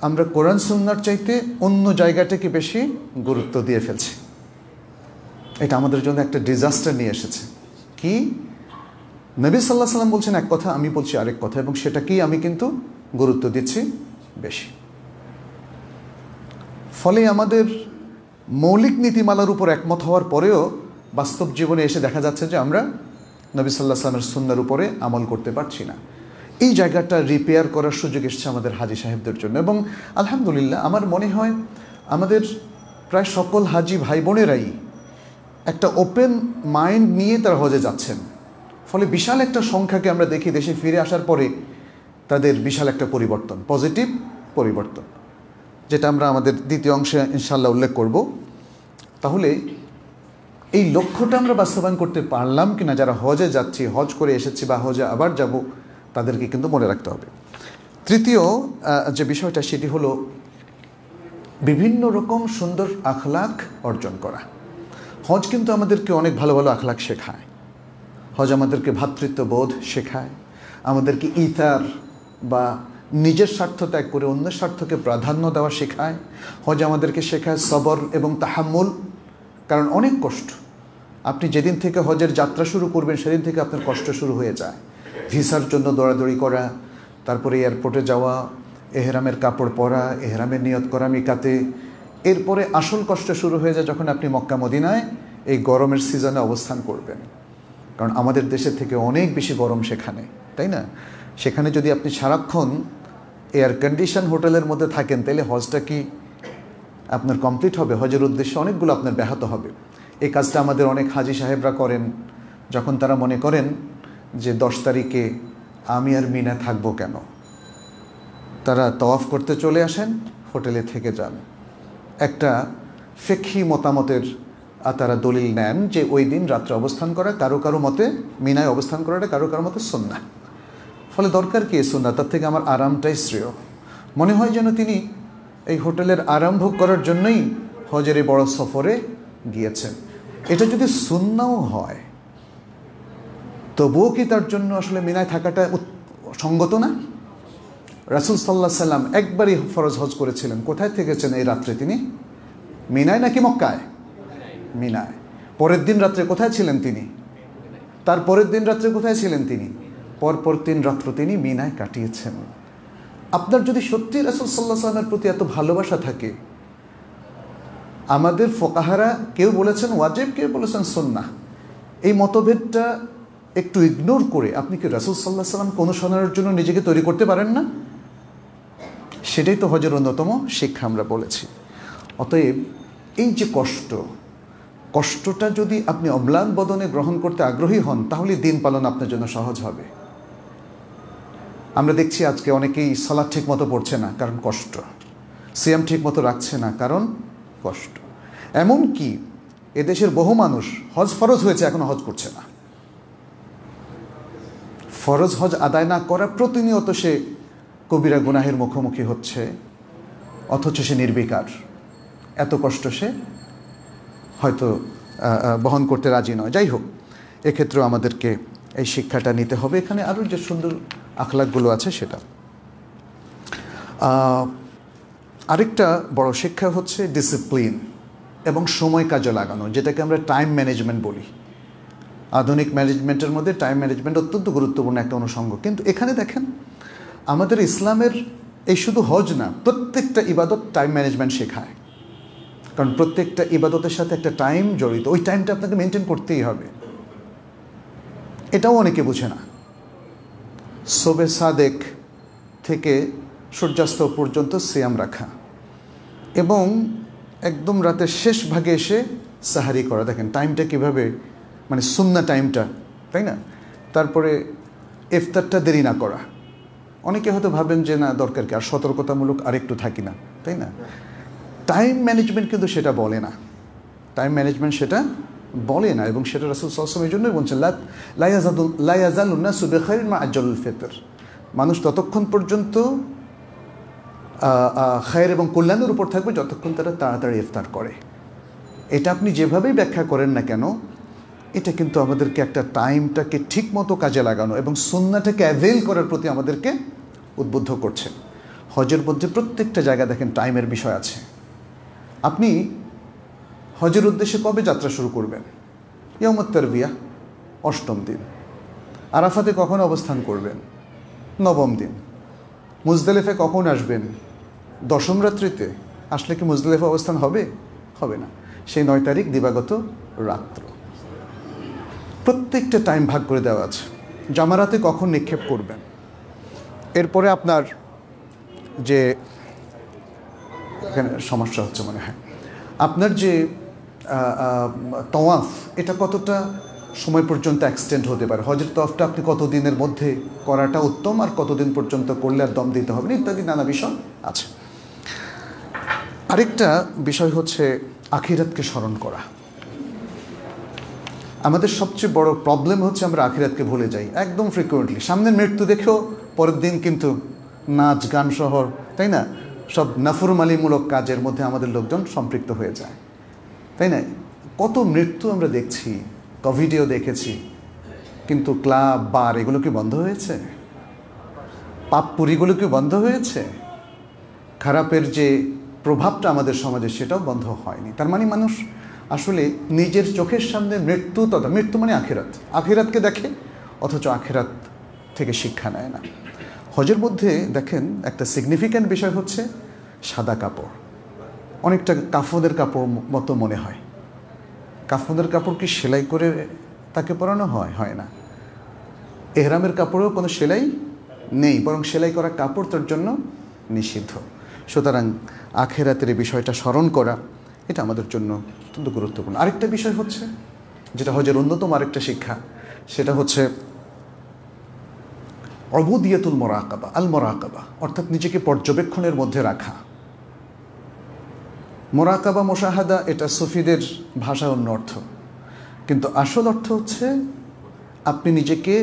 আমরা কোরআন সুন্নার চাইতে অন্য জায়গাটাকে বেশি গুরুত্ব দিয়ে ফেলছি এটা আমাদের জন্য একটা ডিজাস্টার নিয়ে এসেছে কি নবী সাল্লাহ সাল্লাম বলছেন এক কথা আমি বলছি আরেক কথা এবং সেটাকেই আমি কিন্তু গুরুত্ব দিচ্ছি বেশি ফলে আমাদের মৌলিক নীতিমালার উপর একমত হওয়ার পরেও বাস্তব জীবনে এসে দেখা যাচ্ছে যে আমরা নবী সাল্লাহ সাল্লামের সুন্দর উপরে আমল করতে পারছি না এই জায়গাটা রিপেয়ার করার সুযোগ এসছে আমাদের হাজি সাহেবদের জন্য এবং আলহামদুলিল্লাহ আমার মনে হয় আমাদের প্রায় সকল হাজি ভাই বোনেরাই একটা ওপেন মাইন্ড নিয়ে তারা হজে যাচ্ছেন ফলে বিশাল একটা সংখ্যাকে আমরা দেখি দেশে ফিরে আসার পরে তাদের বিশাল একটা পরিবর্তন পজিটিভ পরিবর্তন যেটা আমরা আমাদের দ্বিতীয় অংশে ইনশাল্লাহ উল্লেখ করব তাহলে এই লক্ষ্যটা আমরা বাস্তবায়ন করতে পারলাম কি না যারা হজে যাচ্ছি হজ করে এসেছি বা হজে আবার যাব তাদেরকে কিন্তু মনে রাখতে হবে তৃতীয় যে বিষয়টা সেটি হলো বিভিন্ন রকম সুন্দর আখলাখ অর্জন করা হজ কিন্তু আমাদেরকে অনেক ভালো ভালো আখলাখ শেখায় হজ আমাদেরকে ভ্রাতৃত্ববোধ শেখায় আমাদেরকে ইতার বা নিজের স্বার্থ ত্যাগ করে অন্যের স্বার্থকে প্রাধান্য দেওয়া শেখায় হজ আমাদেরকে শেখায় সবর এবং তাহামুল কারণ অনেক কষ্ট আপনি যেদিন থেকে হজের যাত্রা শুরু করবেন সেদিন থেকে আপনার কষ্ট শুরু হয়ে যায় ভিসার জন্য দৌড়াদৌড়ি করা তারপরে এয়ারপোর্টে যাওয়া এহরামের কাপড় পরা এহরামের নিয়ত করা মিকাতে এরপরে আসল কষ্ট শুরু হয়ে যায় যখন আপনি মক্কা মদিনায় এই গরমের সিজনে অবস্থান করবেন কারণ আমাদের দেশের থেকে অনেক বেশি গরম সেখানে তাই না সেখানে যদি আপনি সারাক্ষণ এয়ার কন্ডিশন হোটেলের মধ্যে থাকেন তাহলে হজটা কি আপনার কমপ্লিট হবে হজের উদ্দেশ্যে অনেকগুলো আপনার ব্যাহত হবে এই কাজটা আমাদের অনেক হাজি সাহেবরা করেন যখন তারা মনে করেন যে দশ তারিখে আমি আর মিনা থাকবো কেন তারা তওয়াফ করতে চলে আসেন হোটেলে থেকে যান একটা ফেক্ষি মতামতের তারা দলিল নেন যে ওই দিন রাত্রে অবস্থান করা কারো কারো মতে মিনায় অবস্থান করাটা কারো কারো মতে সন্না ফলে দরকার কি সন্না তার থেকে আমার আরামটাই শ্রেয় মনে হয় যেন তিনি এই হোটেলের আরাম ভোগ করার জন্যই হজের বড় সফরে গিয়েছেন এটা যদি সুন্নাও হয় তবুও কি তার জন্য আসলে মিনায় থাকাটা সঙ্গত না রাসুল সাল্লাহ সাল্লাম একবারই ফরজ হজ করেছিলেন কোথায় থেকেছেন এই রাত্রে তিনি মিনায় নাকি মক্কায় মিনায় পরের দিন রাত্রে কোথায় ছিলেন তিনি তার পরের দিন রাত্রে কোথায় ছিলেন তিনি পরপর তিন রাত্র তিনি মিনায় কাটিয়েছেন আপনার যদি সত্যি রাসুল সাল্লাহ সাল্লামের প্রতি এত ভালোবাসা থাকে আমাদের ফোকাহারা কেউ বলেছেন ওয়াজেব কেউ বলেছেন সন্না এই মতভেদটা একটু ইগনোর করে আপনি কি রাসুল সাল্লাহ সাল্লামকে অনুসরণের জন্য নিজেকে তৈরি করতে পারেন না সেটাই তো হজের অন্যতম শিক্ষা আমরা বলেছি অতএব এই যে কষ্ট কষ্টটা যদি আপনি অম্লান বদনে গ্রহণ করতে আগ্রহী হন তাহলে দিন পালন আপনার জন্য সহজ হবে আমরা দেখছি আজকে অনেকেই সালাদ ঠিক মতো পড়ছে না কারণ কষ্ট সিয়াম ঠিক মতো রাখছে না কারণ কষ্ট এমন কি এদেশের বহু মানুষ হজ ফরজ হয়েছে এখনো হজ করছে না ফরজ হজ আদায় না করা প্রতিনিয়ত সে কবিরা গুনাহের মুখোমুখি হচ্ছে অথচ সে নির্বিকার এত কষ্ট সে হয়তো বহন করতে রাজি নয় যাই হোক এক্ষেত্রেও আমাদেরকে এই শিক্ষাটা নিতে হবে এখানে আরও যে সুন্দর আখলাকগুলো আছে সেটা আরেকটা বড় শিক্ষা হচ্ছে ডিসিপ্লিন এবং সময় কাজে লাগানো যেটাকে আমরা টাইম ম্যানেজমেন্ট বলি আধুনিক ম্যানেজমেন্টের মধ্যে টাইম ম্যানেজমেন্ট অত্যন্ত গুরুত্বপূর্ণ একটা অনুষঙ্গ কিন্তু এখানে দেখেন আমাদের ইসলামের এই শুধু হজ না প্রত্যেকটা ইবাদত টাইম ম্যানেজমেন্ট শেখায় কারণ প্রত্যেকটা ইবাদতের সাথে একটা টাইম জড়িত ওই টাইমটা আপনাকে মেনটেন করতেই হবে এটাও অনেকে বুঝে না সোবে সাদেক থেকে সূর্যাস্ত পর্যন্ত সিয়াম রাখা এবং একদম রাতের শেষ ভাগে এসে সাহারি করা দেখেন টাইমটা কিভাবে মানে সুন্না টাইমটা তাই না তারপরে ইফতারটা দেরি না করা অনেকে হয়তো ভাবেন যে না দরকার কি আর সতর্কতামূলক আরেকটু থাকি না তাই না টাইম ম্যানেজমেন্ট কিন্তু সেটা বলে না টাইম ম্যানেজমেন্ট সেটা বলে না এবং সেটা রাসুল সসমের জন্যই বলছেন লাইয়াজাদুল লাইয়াজালুন্না সুবেখারিন মা আজ্জল ফেতর মানুষ ততক্ষণ পর্যন্ত খায়ের এবং কল্যাণের উপর থাকবে যতক্ষণ তারা তাড়াতাড়ি ইফতার করে এটা আপনি যেভাবেই ব্যাখ্যা করেন না কেন এটা কিন্তু আমাদেরকে একটা টাইমটাকে ঠিক মতো কাজে লাগানো এবং সন্ন্যাটাকে অ্যাভেল করার প্রতি আমাদেরকে উদ্বুদ্ধ করছে হজের মধ্যে প্রত্যেকটা জায়গা দেখেন টাইমের বিষয় আছে আপনি হজের উদ্দেশ্যে কবে যাত্রা শুরু করবেন ইয়মত্তর বিয়া অষ্টম দিন আরাফাতে কখন অবস্থান করবেন নবম দিন মুজদালেফে কখন আসবেন দশম রাত্রিতে আসলে কি মুজদালেফা অবস্থান হবে হবে না সেই নয় তারিখ দিবাগত রাত্র প্রত্যেকটা টাইম ভাগ করে দেওয়া আছে জামারাতে কখন নিক্ষেপ করবেন এরপরে আপনার যে এখানে সমস্যা হচ্ছে মনে হয় আপনার যে তওয়াফ এটা কতটা সময় পর্যন্ত এক্সটেন্ড হতে পারে হজের তফটা আপনি কতদিনের মধ্যে করাটা উত্তম আর কতদিন পর্যন্ত করলে আর দম দিতে হবে না ইত্যাদি নানা বিষয় আছে আরেকটা বিষয় হচ্ছে আখিরাতকে স্মরণ করা আমাদের সবচেয়ে বড় প্রবলেম হচ্ছে আমরা আখিরাতকে ভুলে যাই একদম ফ্রিকুয়েন্টলি সামনের মৃত্যু দেখেও পরের দিন কিন্তু নাচ গান শহর তাই না সব নাফরমালিমূলক কাজের মধ্যে আমাদের লোকজন সম্পৃক্ত হয়ে যায় তাই না কত মৃত্যু আমরা দেখছি কোভিডেও দেখেছি কিন্তু ক্লাব বার এগুলো কি বন্ধ হয়েছে পাপ পুরীগুলো কি বন্ধ হয়েছে খারাপের যে প্রভাবটা আমাদের সমাজে সেটাও বন্ধ হয়নি তার মানে মানুষ আসলে নিজের চোখের সামনে মৃত্যু তথা মৃত্যু মানে আখেরাত আখেরাতকে দেখে অথচ আখেরাত থেকে শিক্ষা নেয় না হজের মধ্যে দেখেন একটা সিগনিফিক্যান্ট বিষয় হচ্ছে সাদা কাপড় অনেকটা কাফনের কাপড় মতো মনে হয় কাফনের কাপড় কি সেলাই করে তাকে পরানো হয় হয় না এহরামের কাপড়েও কোনো সেলাই নেই বরং সেলাই করা কাপড় তার জন্য নিষিদ্ধ সুতরাং আখেরাতের এই বিষয়টা স্মরণ করা এটা আমাদের জন্য অত্যন্ত গুরুত্বপূর্ণ আরেকটা বিষয় হচ্ছে যেটা হজের অন্যতম আরেকটা শিক্ষা সেটা হচ্ছে অবুদিয়াতুল মরাকাবা আল মরাকাবা অর্থাৎ নিজেকে পর্যবেক্ষণের মধ্যে রাখা মোরাকাবা মোশাহাদা এটা সুফিদের ভাষা অন্য অর্থ কিন্তু আসল অর্থ হচ্ছে আপনি নিজেকে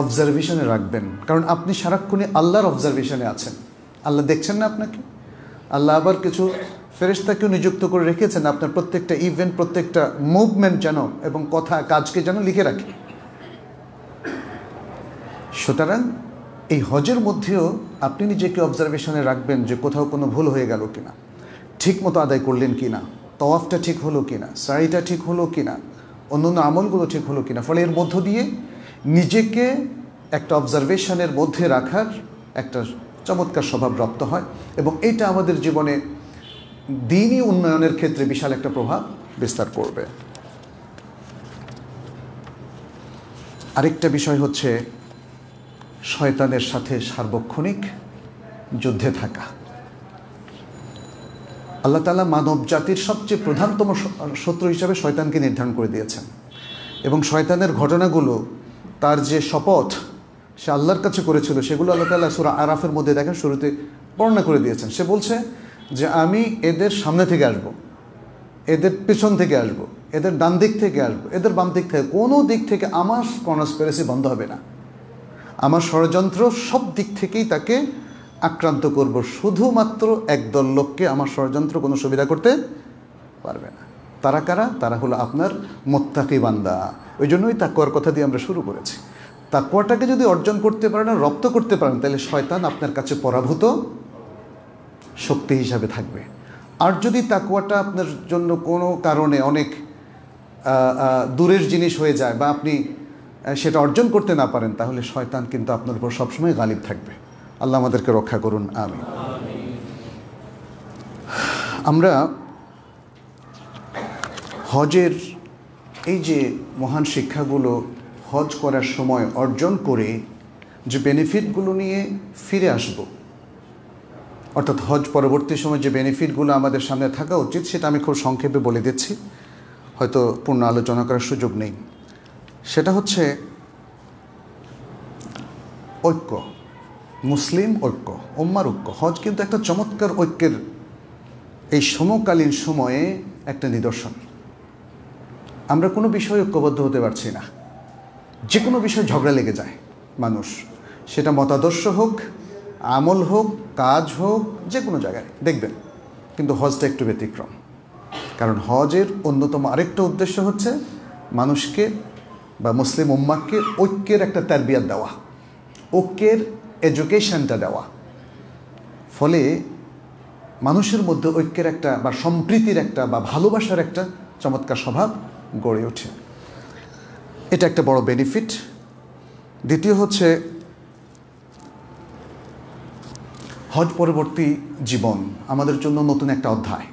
অবজারভেশনে রাখবেন কারণ আপনি সারাক্ষণে আল্লাহর অবজারভেশনে আছেন আল্লাহ দেখছেন না আপনাকে আল্লাহ আবার কিছু ফেরেস্তাকেও নিযুক্ত করে রেখেছেন আপনার প্রত্যেকটা ইভেন্ট প্রত্যেকটা মুভমেন্ট যেন এবং কথা কাজকে যেন লিখে রাখে সুতরাং এই হজের মধ্যেও আপনি নিজেকে অবজারভেশনে রাখবেন যে কোথাও কোনো ভুল হয়ে গেল কিনা ঠিকমতো আদায় করলেন কি না তওয়াফটা ঠিক হলো কি না সাড়িটা ঠিক হলো কি না অন্যান্য আমলগুলো ঠিক হলো কি না ফলে এর মধ্য দিয়ে নিজেকে একটা অবজারভেশনের মধ্যে রাখার একটা চমৎকার স্বভাব রপ্ত হয় এবং এটা আমাদের জীবনে দিনই উন্নয়নের ক্ষেত্রে বিশাল একটা প্রভাব বিস্তার করবে আরেকটা বিষয় হচ্ছে শয়তানের সাথে সার্বক্ষণিক যুদ্ধে থাকা আল্লাহ তালা মানব জাতির সবচেয়ে প্রধানতম শত্রু হিসাবে শয়তানকে নির্ধারণ করে দিয়েছেন এবং শয়তানের ঘটনাগুলো তার যে শপথ সে আল্লাহর কাছে করেছিল সেগুলো আল্লাহ তালা সুরা আরাফের মধ্যে দেখেন শুরুতে বর্ণনা করে দিয়েছেন সে বলছে যে আমি এদের সামনে থেকে আসব। এদের পেছন থেকে আসব। এদের ডান দিক থেকে আসব। এদের বাম দিক থেকে কোনো দিক থেকে আমার পেরেসি বন্ধ হবে না আমার ষড়যন্ত্র সব দিক থেকেই তাকে আক্রান্ত করব শুধুমাত্র একদল লোককে আমার ষড়যন্ত্র কোনো সুবিধা করতে পারবে না তারা কারা তারা হলো আপনার মোত্তাকি বান্দা ওই জন্যই তাকুয়ার কথা দিয়ে আমরা শুরু করেছি তাকুয়াটাকে যদি অর্জন করতে পারেন আর রপ্ত করতে পারেন তাহলে শয়তান আপনার কাছে পরাভূত শক্তি হিসাবে থাকবে আর যদি তাকুয়াটা আপনার জন্য কোনো কারণে অনেক দূরের জিনিস হয়ে যায় বা আপনি সেটা অর্জন করতে না পারেন তাহলে শয়তান কিন্তু আপনার উপর সবসময় গালিব থাকবে আল্লাহ আমাদেরকে রক্ষা করুন আমি আমরা হজের এই যে মহান শিক্ষাগুলো হজ করার সময় অর্জন করে যে বেনিফিটগুলো নিয়ে ফিরে আসব অর্থাৎ হজ পরবর্তী সময় যে বেনিফিটগুলো আমাদের সামনে থাকা উচিত সেটা আমি খুব সংক্ষেপে বলে দিচ্ছি হয়তো পূর্ণ আলোচনা করার সুযোগ নেই সেটা হচ্ছে ঐক্য মুসলিম ঐক্য উম্মার ঐক্য হজ কিন্তু একটা চমৎকার ঐক্যের এই সমকালীন সময়ে একটা নিদর্শন আমরা কোনো বিষয়ে ঐক্যবদ্ধ হতে পারছি না যে কোনো বিষয়ে ঝগড়া লেগে যায় মানুষ সেটা মতাদর্শ হোক আমল হোক কাজ হোক যে কোনো জায়গায় দেখবেন কিন্তু হজটা একটু ব্যতিক্রম কারণ হজের অন্যতম আরেকটা উদ্দেশ্য হচ্ছে মানুষকে বা মুসলিম উম্মাকে ঐক্যের একটা তারবিয়াত দেওয়া ঐক্যের এডুকেশনটা দেওয়া ফলে মানুষের মধ্যে ঐক্যের একটা বা সম্প্রীতির একটা বা ভালোবাসার একটা চমৎকার স্বভাব গড়ে ওঠে এটা একটা বড় বেনিফিট দ্বিতীয় হচ্ছে হজ পরবর্তী জীবন আমাদের জন্য নতুন একটা অধ্যায়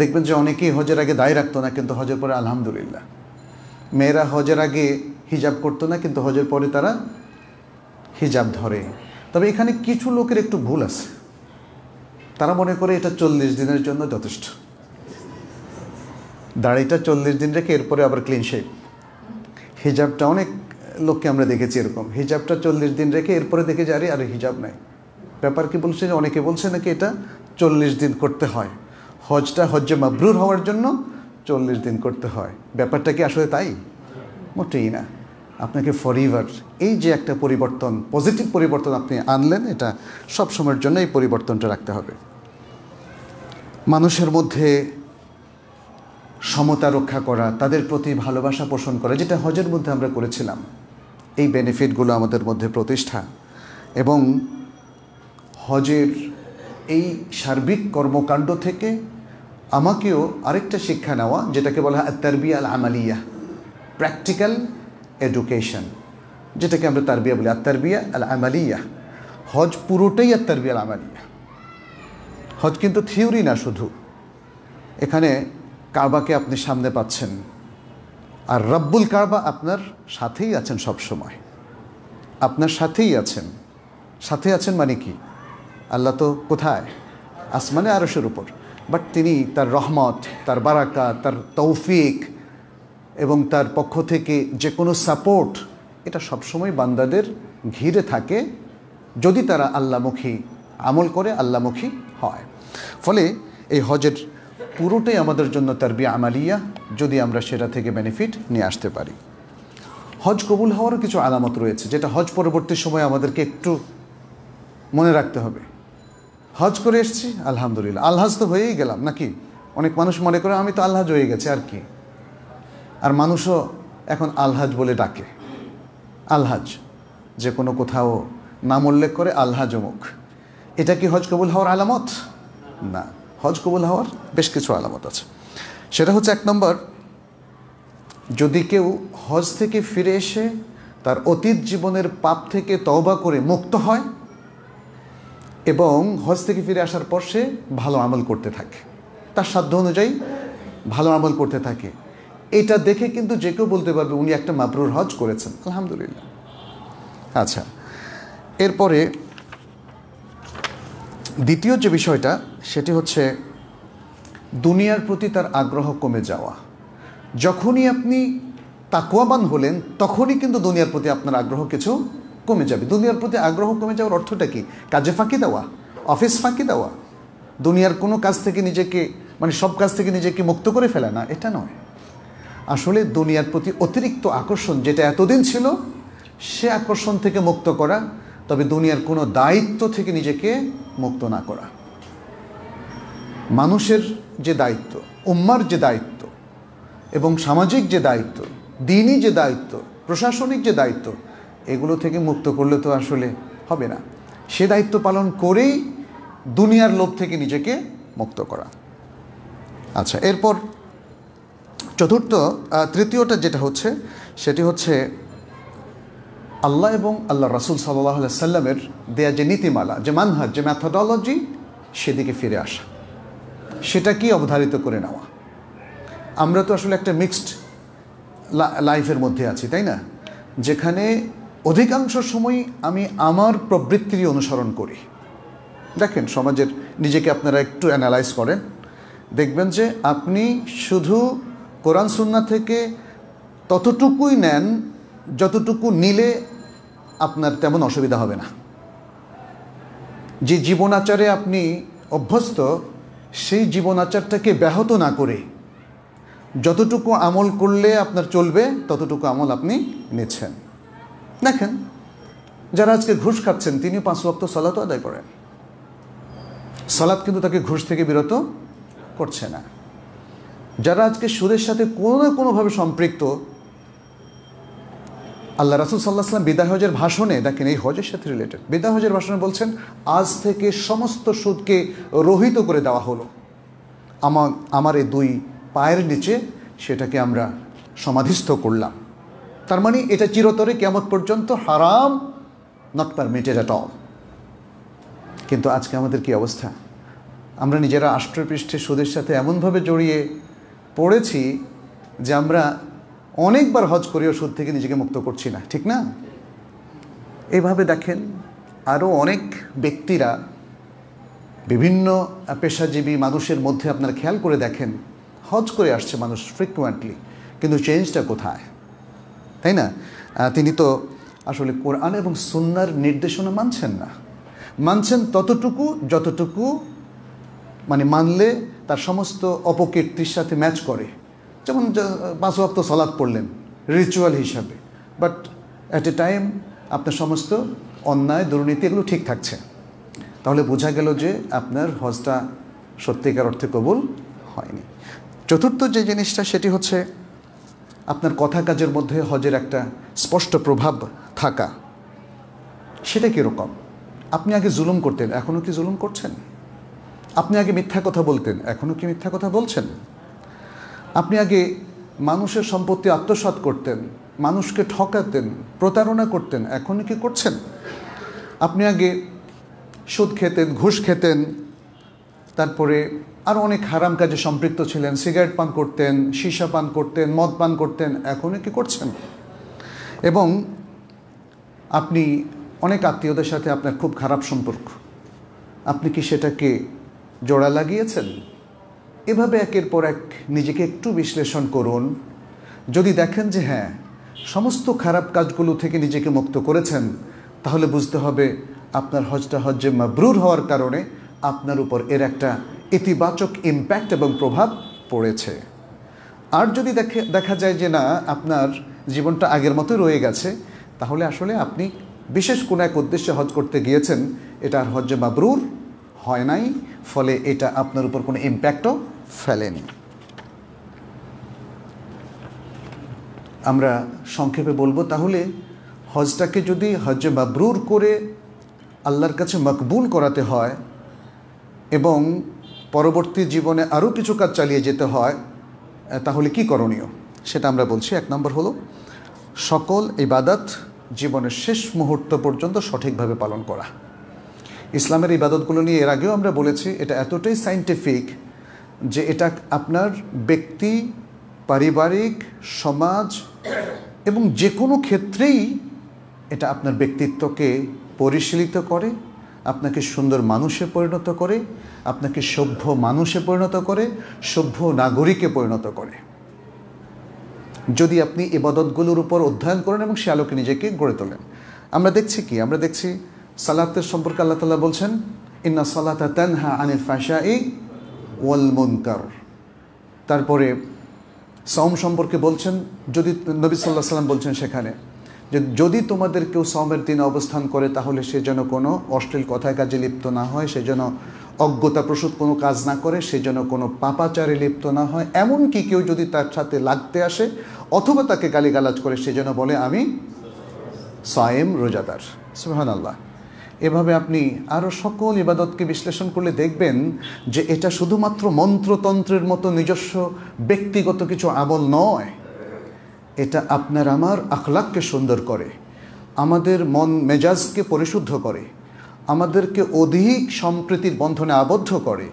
দেখবেন যে অনেকেই হজের আগে দায় রাখতো না কিন্তু হজের পরে আলহামদুলিল্লাহ মেয়েরা হজের আগে হিজাব করতো না কিন্তু হজের পরে তারা হিজাব ধরে তবে এখানে কিছু লোকের একটু ভুল আছে তারা মনে করে এটা চল্লিশ দিনের জন্য যথেষ্ট দাড়িটা চল্লিশ দিন রেখে এরপরে আবার ক্লিন শেপ হিজাবটা অনেক লোককে আমরা দেখেছি এরকম হিজাবটা চল্লিশ দিন রেখে এরপরে দেখে যারি আর হিজাব নাই ব্যাপার কি বলছে অনেকে বলছে নাকি এটা চল্লিশ দিন করতে হয় হজটা হজ্জে মাবরুর হওয়ার জন্য চল্লিশ দিন করতে হয় ব্যাপারটা কি আসলে তাই মোটেই না আপনাকে ইভার এই যে একটা পরিবর্তন পজিটিভ পরিবর্তন আপনি আনলেন এটা সব সময়ের জন্য এই পরিবর্তনটা রাখতে হবে মানুষের মধ্যে সমতা রক্ষা করা তাদের প্রতি ভালোবাসা পোষণ করা যেটা হজের মধ্যে আমরা করেছিলাম এই বেনিফিটগুলো আমাদের মধ্যে প্রতিষ্ঠা এবং হজের এই সার্বিক কর্মকাণ্ড থেকে আমাকেও আরেকটা শিক্ষা নেওয়া যেটাকে বলা হয় তারবি আল আমালিয়া প্র্যাকটিক্যাল এডুকেশন যেটাকে আমরা তারবিয়া বলি আর তারবিয়া আল আমালিয়া হজ পুরোটাই আর তারবিয়া আল আমালিয়া হজ কিন্তু থিওরি না শুধু এখানে কারবাকে আপনি সামনে পাচ্ছেন আর রব্বুল কারবা আপনার সাথেই আছেন সব সময় আপনার সাথেই আছেন সাথে আছেন মানে কি আল্লাহ তো কোথায় আসমানে আরসের উপর বাট তিনি তার রহমত তার বারাকা তার তৌফিক এবং তার পক্ষ থেকে যে কোনো সাপোর্ট এটা সবসময় বান্দাদের ঘিরে থাকে যদি তারা আল্লামুখী আমল করে আল্লামুখী হয় ফলে এই হজের পুরোটাই আমাদের জন্য তার বিয়ে আমালিয়া যদি আমরা সেটা থেকে বেনিফিট নিয়ে আসতে পারি হজ কবুল হওয়ারও কিছু আলামত রয়েছে যেটা হজ পরবর্তী সময় আমাদেরকে একটু মনে রাখতে হবে হজ করে এসছি আলহামদুলিল্লাহ আলহাজ তো হয়েই গেলাম নাকি অনেক মানুষ মনে করে আমি তো আল্লাহ হয়ে গেছে আর কি আর মানুষও এখন আলহাজ বলে ডাকে আলহাজ যে কোনো কোথাও নাম উল্লেখ করে আলহাজ অমুক এটা কি হজ কবুল হওয়ার আলামত না হজ কবুল হওয়ার বেশ কিছু আলামত আছে সেটা হচ্ছে এক নম্বর যদি কেউ হজ থেকে ফিরে এসে তার অতীত জীবনের পাপ থেকে তওবা করে মুক্ত হয় এবং হজ থেকে ফিরে আসার পর সে ভালো আমল করতে থাকে তার সাধ্য অনুযায়ী ভালো আমল করতে থাকে এটা দেখে কিন্তু যে কেউ বলতে পারবে উনি একটা মাবরুর হজ করেছেন আলহামদুলিল্লাহ আচ্ছা এরপরে দ্বিতীয় যে বিষয়টা সেটি হচ্ছে দুনিয়ার প্রতি তার আগ্রহ কমে যাওয়া যখনই আপনি তাকুয়াবান হলেন তখনই কিন্তু দুনিয়ার প্রতি আপনার আগ্রহ কিছু কমে যাবে দুনিয়ার প্রতি আগ্রহ কমে যাওয়ার অর্থটা কি কাজে ফাঁকি দেওয়া অফিস ফাঁকি দেওয়া দুনিয়ার কোনো কাজ থেকে নিজেকে মানে সব কাজ থেকে নিজেকে মুক্ত করে ফেলা না এটা নয় আসলে দুনিয়ার প্রতি অতিরিক্ত আকর্ষণ যেটা এতদিন ছিল সে আকর্ষণ থেকে মুক্ত করা তবে দুনিয়ার কোনো দায়িত্ব থেকে নিজেকে মুক্ত না করা মানুষের যে দায়িত্ব উম্মার যে দায়িত্ব এবং সামাজিক যে দায়িত্ব দিনই যে দায়িত্ব প্রশাসনিক যে দায়িত্ব এগুলো থেকে মুক্ত করলে তো আসলে হবে না সে দায়িত্ব পালন করেই দুনিয়ার লোভ থেকে নিজেকে মুক্ত করা আচ্ছা এরপর চতুর্থ তৃতীয়টা যেটা হচ্ছে সেটি হচ্ছে আল্লাহ এবং আল্লাহ রাসুল সাল্লাহ সাল্লামের দেয়া যে নীতিমালা যে মানহাজ যে ম্যাথোডলজি সেদিকে ফিরে আসা সেটা কি অবধারিত করে নেওয়া আমরা তো আসলে একটা মিক্সড লাইফের মধ্যে আছি তাই না যেখানে অধিকাংশ সময় আমি আমার প্রবৃত্তির অনুসরণ করি দেখেন সমাজের নিজেকে আপনারা একটু অ্যানালাইজ করেন দেখবেন যে আপনি শুধু কোরআন সুন্না থেকে ততটুকুই নেন যতটুকু নিলে আপনার তেমন অসুবিধা হবে না যে জীবনাচারে আপনি অভ্যস্ত সেই জীবনাচারটাকে ব্যাহত না করে যতটুকু আমল করলে আপনার চলবে ততটুকু আমল আপনি নিচ্ছেন দেখেন যারা আজকে ঘুষ খাচ্ছেন তিনি পাঁচ ওয়াক্ত সলাত আদায় করেন সলাদ কিন্তু তাকে ঘুষ থেকে বিরত করছে না যারা আজকে সুদের সাথে কোনো না কোনোভাবে সম্পৃক্ত আল্লাহ রাসুল সাল্লাহ সাল্লাম বিদায় হজের ভাষণে দেখেন এই হজের সাথে রিলেটেড বিদায় হজের ভাষণে বলছেন আজ থেকে সমস্ত সুদকে রহিত করে দেওয়া হলো আমার আমার এই দুই পায়ের নিচে সেটাকে আমরা সমাধিস্থ করলাম তার মানে এটা চিরতরে কেমন পর্যন্ত হারাম নট পারমিটেড অ্যাট অল কিন্তু আজকে আমাদের কি অবস্থা আমরা নিজেরা আষ্ট্রপৃষ্ঠে সুদের সাথে এমনভাবে জড়িয়ে পড়েছি যে আমরা অনেকবার হজ করেও সুদ থেকে নিজেকে মুক্ত করছি না ঠিক না এভাবে দেখেন আরও অনেক ব্যক্তিরা বিভিন্ন পেশাজীবী মানুষের মধ্যে আপনারা খেয়াল করে দেখেন হজ করে আসছে মানুষ ফ্রিকুয়েন্টলি কিন্তু চেঞ্জটা কোথায় তাই না তিনি তো আসলে কোরআন এবং সুন্নার নির্দেশনা মানছেন না মানছেন ততটুকু যতটুকু মানে মানলে তার সমস্ত অপকীর্তির সাথে ম্যাচ করে যেমন পাঁচ ভক্ত সলাদ পড়লেন রিচুয়াল হিসাবে বাট অ্যাট এ টাইম আপনার সমস্ত অন্যায় দুর্নীতি এগুলো ঠিক থাকছে তাহলে বোঝা গেল যে আপনার হজটা সত্যিকার অর্থে কবুল হয়নি চতুর্থ যে জিনিসটা সেটি হচ্ছে আপনার কথা কাজের মধ্যে হজের একটা স্পষ্ট প্রভাব থাকা সেটা কীরকম আপনি আগে জুলুম করতেন এখনও কি জুলুম করছেন আপনি আগে মিথ্যা কথা বলতেন এখনও কি মিথ্যা কথা বলছেন আপনি আগে মানুষের সম্পত্তি আত্মসাত করতেন মানুষকে ঠকাতেন প্রতারণা করতেন এখন কি করছেন আপনি আগে সুদ খেতেন ঘুষ খেতেন তারপরে আর অনেক হারাম কাজে সম্পৃক্ত ছিলেন সিগারেট পান করতেন সীসা পান করতেন মদ পান করতেন এখনও কি করছেন এবং আপনি অনেক আত্মীয়দের সাথে আপনার খুব খারাপ সম্পর্ক আপনি কি সেটাকে জোড়া লাগিয়েছেন এভাবে একের পর এক নিজেকে একটু বিশ্লেষণ করুন যদি দেখেন যে হ্যাঁ সমস্ত খারাপ কাজগুলো থেকে নিজেকে মুক্ত করেছেন তাহলে বুঝতে হবে আপনার হজটা হজ্জে মাবরুর হওয়ার কারণে আপনার উপর এর একটা ইতিবাচক ইম্প্যাক্ট এবং প্রভাব পড়েছে আর যদি দেখে দেখা যায় যে না আপনার জীবনটা আগের মতো রয়ে গেছে তাহলে আসলে আপনি বিশেষ কোনো এক উদ্দেশ্যে হজ করতে গিয়েছেন এটা আর হজ্জে মাবরুর হয় নাই ফলে এটা আপনার উপর কোনো ইম্প্যাক্টও ফেলেনি আমরা সংক্ষেপে বলবো তাহলে হজটাকে যদি হজ মাবরুর করে আল্লাহর কাছে মকবুল করাতে হয় এবং পরবর্তী জীবনে আরও কিছু কাজ চালিয়ে যেতে হয় তাহলে কি করণীয় সেটা আমরা বলছি এক নম্বর হলো সকল এই বাদাত জীবনের শেষ মুহূর্ত পর্যন্ত সঠিকভাবে পালন করা ইসলামের ইবাদতগুলো নিয়ে এর আগেও আমরা বলেছি এটা এতটাই সাইন্টিফিক যে এটা আপনার ব্যক্তি পারিবারিক সমাজ এবং যে কোনো ক্ষেত্রেই এটা আপনার ব্যক্তিত্বকে পরিশীলিত করে আপনাকে সুন্দর মানুষে পরিণত করে আপনাকে সভ্য মানুষে পরিণত করে সভ্য নাগরিকে পরিণত করে যদি আপনি এবাদতগুলোর উপর অধ্যয়ন করেন এবং সে আলোকে নিজেকে গড়ে তোলেন আমরা দেখছি কি আমরা দেখছি সালাতের সম্পর্কে আল্লাহ তালা বলছেন ইন্না সালাতা তানহা আনিল ফাশাই ওয়াল মুনকার তারপরে সম সম্পর্কে বলছেন যদি নবী সাল্লাহ সাল্লাম বলছেন সেখানে যে যদি তোমাদের কেউ সমের দিন অবস্থান করে তাহলে সে যেন কোনো অশ্লীল কথায় কাজে লিপ্ত না হয় সে যেন অজ্ঞতাপ্রসূত কোনো কাজ না করে সে যেন কোনো পাপাচারে লিপ্ত না হয় এমনকি কেউ যদি তার সাথে লাগতে আসে অথবা তাকে গালিগালাজ করে সে যেন বলে আমি সায়েম রোজাদার সুহান আল্লাহ এভাবে আপনি আরও সকল ইবাদতকে বিশ্লেষণ করলে দেখবেন যে এটা শুধুমাত্র মন্ত্রতন্ত্রের মতো নিজস্ব ব্যক্তিগত কিছু আমল নয় এটা আপনার আমার আখলাককে সুন্দর করে আমাদের মন মেজাজকে পরিশুদ্ধ করে আমাদেরকে অধিক সম্প্রীতির বন্ধনে আবদ্ধ করে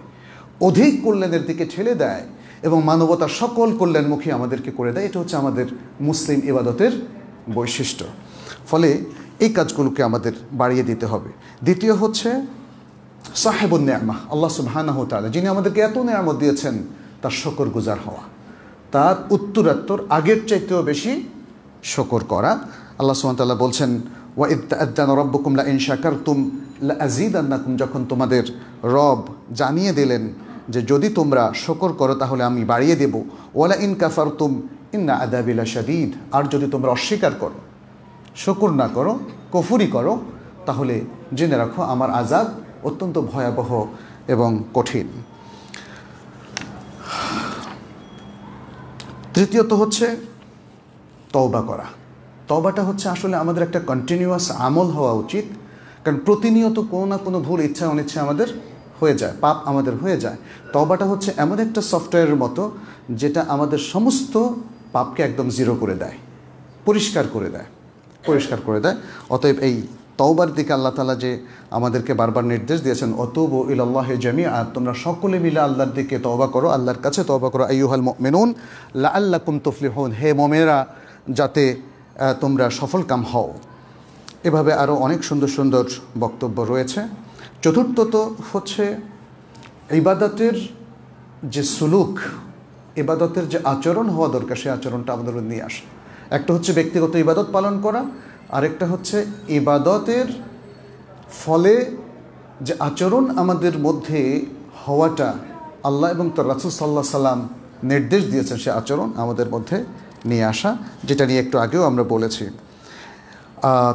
অধিক কল্যাণের দিকে ঠেলে দেয় এবং মানবতার সকল কল্যাণমুখী আমাদেরকে করে দেয় এটা হচ্ছে আমাদের মুসলিম ইবাদতের বৈশিষ্ট্য ফলে এই কাজগুলোকে আমাদের বাড়িয়ে দিতে হবে দ্বিতীয় হচ্ছে সাহেব নেয়ামা আল্লাহ সুবাহানাহ তালা যিনি আমাদেরকে এত নেয়ামত দিয়েছেন তার শকর গুজার হওয়া তার উত্তরাত্তর আগের চাইতেও বেশি শকর করা আল্লাহ সুমতাল্লাহ বলছেন ওয়া ইদ্দান রব্বকুম লা ইনশাকার তুম লা আজিদ আন্নাকুম যখন তোমাদের রব জানিয়ে দিলেন যে যদি তোমরা শকর করো তাহলে আমি বাড়িয়ে দেব ওয়ালা ইন কাফার তুম ইন্না আদাবিলা শাদিদ আর যদি তোমরা অস্বীকার করো শকুর না করো কফুরি করো তাহলে জেনে রাখো আমার আজাব অত্যন্ত ভয়াবহ এবং কঠিন তৃতীয়ত হচ্ছে তওবা করা তবাটা হচ্ছে আসলে আমাদের একটা কন্টিনিউয়াস আমল হওয়া উচিত কারণ প্রতিনিয়ত কোনো না কোনো ভুল ইচ্ছা অনিচ্ছা আমাদের হয়ে যায় পাপ আমাদের হয়ে যায় তবাটা হচ্ছে এমন একটা সফটওয়্যারের মতো যেটা আমাদের সমস্ত পাপকে একদম জিরো করে দেয় পরিষ্কার করে দেয় পরিষ্কার করে দেয় অতএব এই তওবার দিকে আল্লাহ তালা যে আমাদেরকে বারবার নির্দেশ দিয়েছেন অতব ইল্লাহ জামি আর তোমরা সকলে মিলে আল্লাহর দিকে তওবা করো আল্লাহর কাছে তওবা করো আইহাল মেনুন লা আল্লাহ কুম হন হে মমেরা যাতে তোমরা সফল কাম হও এভাবে আরও অনেক সুন্দর সুন্দর বক্তব্য রয়েছে চতুর্থত হচ্ছে ইবাদতের যে সুলুক ইবাদতের যে আচরণ হওয়া দরকার সেই আচরণটা আমাদের নিয়ে আসে একটা হচ্ছে ব্যক্তিগত ইবাদত পালন করা আরেকটা হচ্ছে ইবাদতের ফলে যে আচরণ আমাদের মধ্যে হওয়াটা আল্লাহ এবং তার রাসুল সাল্লাহ সাল্লাম নির্দেশ দিয়েছেন সে আচরণ আমাদের মধ্যে নিয়ে আসা যেটা নিয়ে একটু আগেও আমরা বলেছি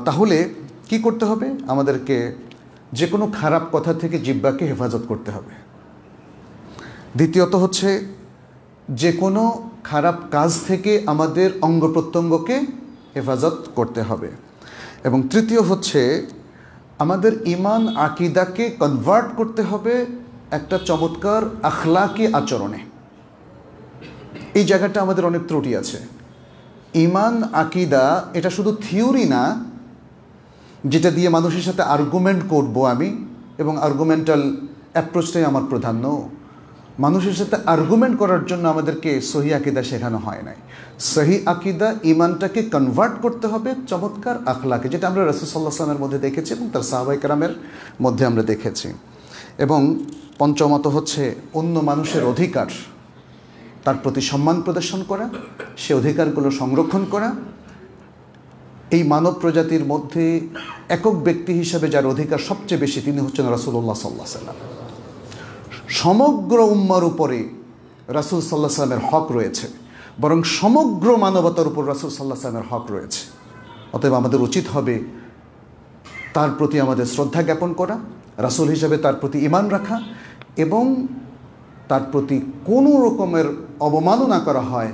তাহলে কি করতে হবে আমাদেরকে যে কোনো খারাপ কথা থেকে জিব্বাকে হেফাজত করতে হবে দ্বিতীয়ত হচ্ছে যে কোনো খারাপ কাজ থেকে আমাদের অঙ্গ প্রত্যঙ্গকে হেফাজত করতে হবে এবং তৃতীয় হচ্ছে আমাদের ইমান আকিদাকে কনভার্ট করতে হবে একটা চমৎকার আখলাকি আচরণে এই জায়গাটা আমাদের অনেক ত্রুটি আছে ইমান আকিদা এটা শুধু থিওরি না যেটা দিয়ে মানুষের সাথে আর্গুমেন্ট করব আমি এবং আর্গুমেন্টাল অ্যাপ্রোচটাই আমার প্রাধান্য মানুষের সাথে আর্গুমেন্ট করার জন্য আমাদেরকে সহি আকিদা শেখানো হয় নাই সহি আকিদা ইমানটাকে কনভার্ট করতে হবে চমৎকার আখলাকে যেটা আমরা রসুসাল্লাহ সালামের মধ্যে দেখেছি এবং তার সাহবাইকরামের মধ্যে আমরা দেখেছি এবং পঞ্চমত হচ্ছে অন্য মানুষের অধিকার তার প্রতি সম্মান প্রদর্শন করা সে অধিকারগুলো সংরক্ষণ করা এই মানব প্রজাতির মধ্যে একক ব্যক্তি হিসাবে যার অধিকার সবচেয়ে বেশি তিনি হচ্ছেন রসুল্লাহ সাল্লাহ সাল্লাম সমগ্র উম্মার উপরে রাসুল সাল্লাহ সাল্লামের হক রয়েছে বরং সমগ্র মানবতার উপর রাসুল সাল্লাহ সাল্লামের হক রয়েছে অতএব আমাদের উচিত হবে তার প্রতি আমাদের শ্রদ্ধা জ্ঞাপন করা রাসুল হিসাবে তার প্রতি ইমান রাখা এবং তার প্রতি কোনো রকমের অবমাননা করা হয়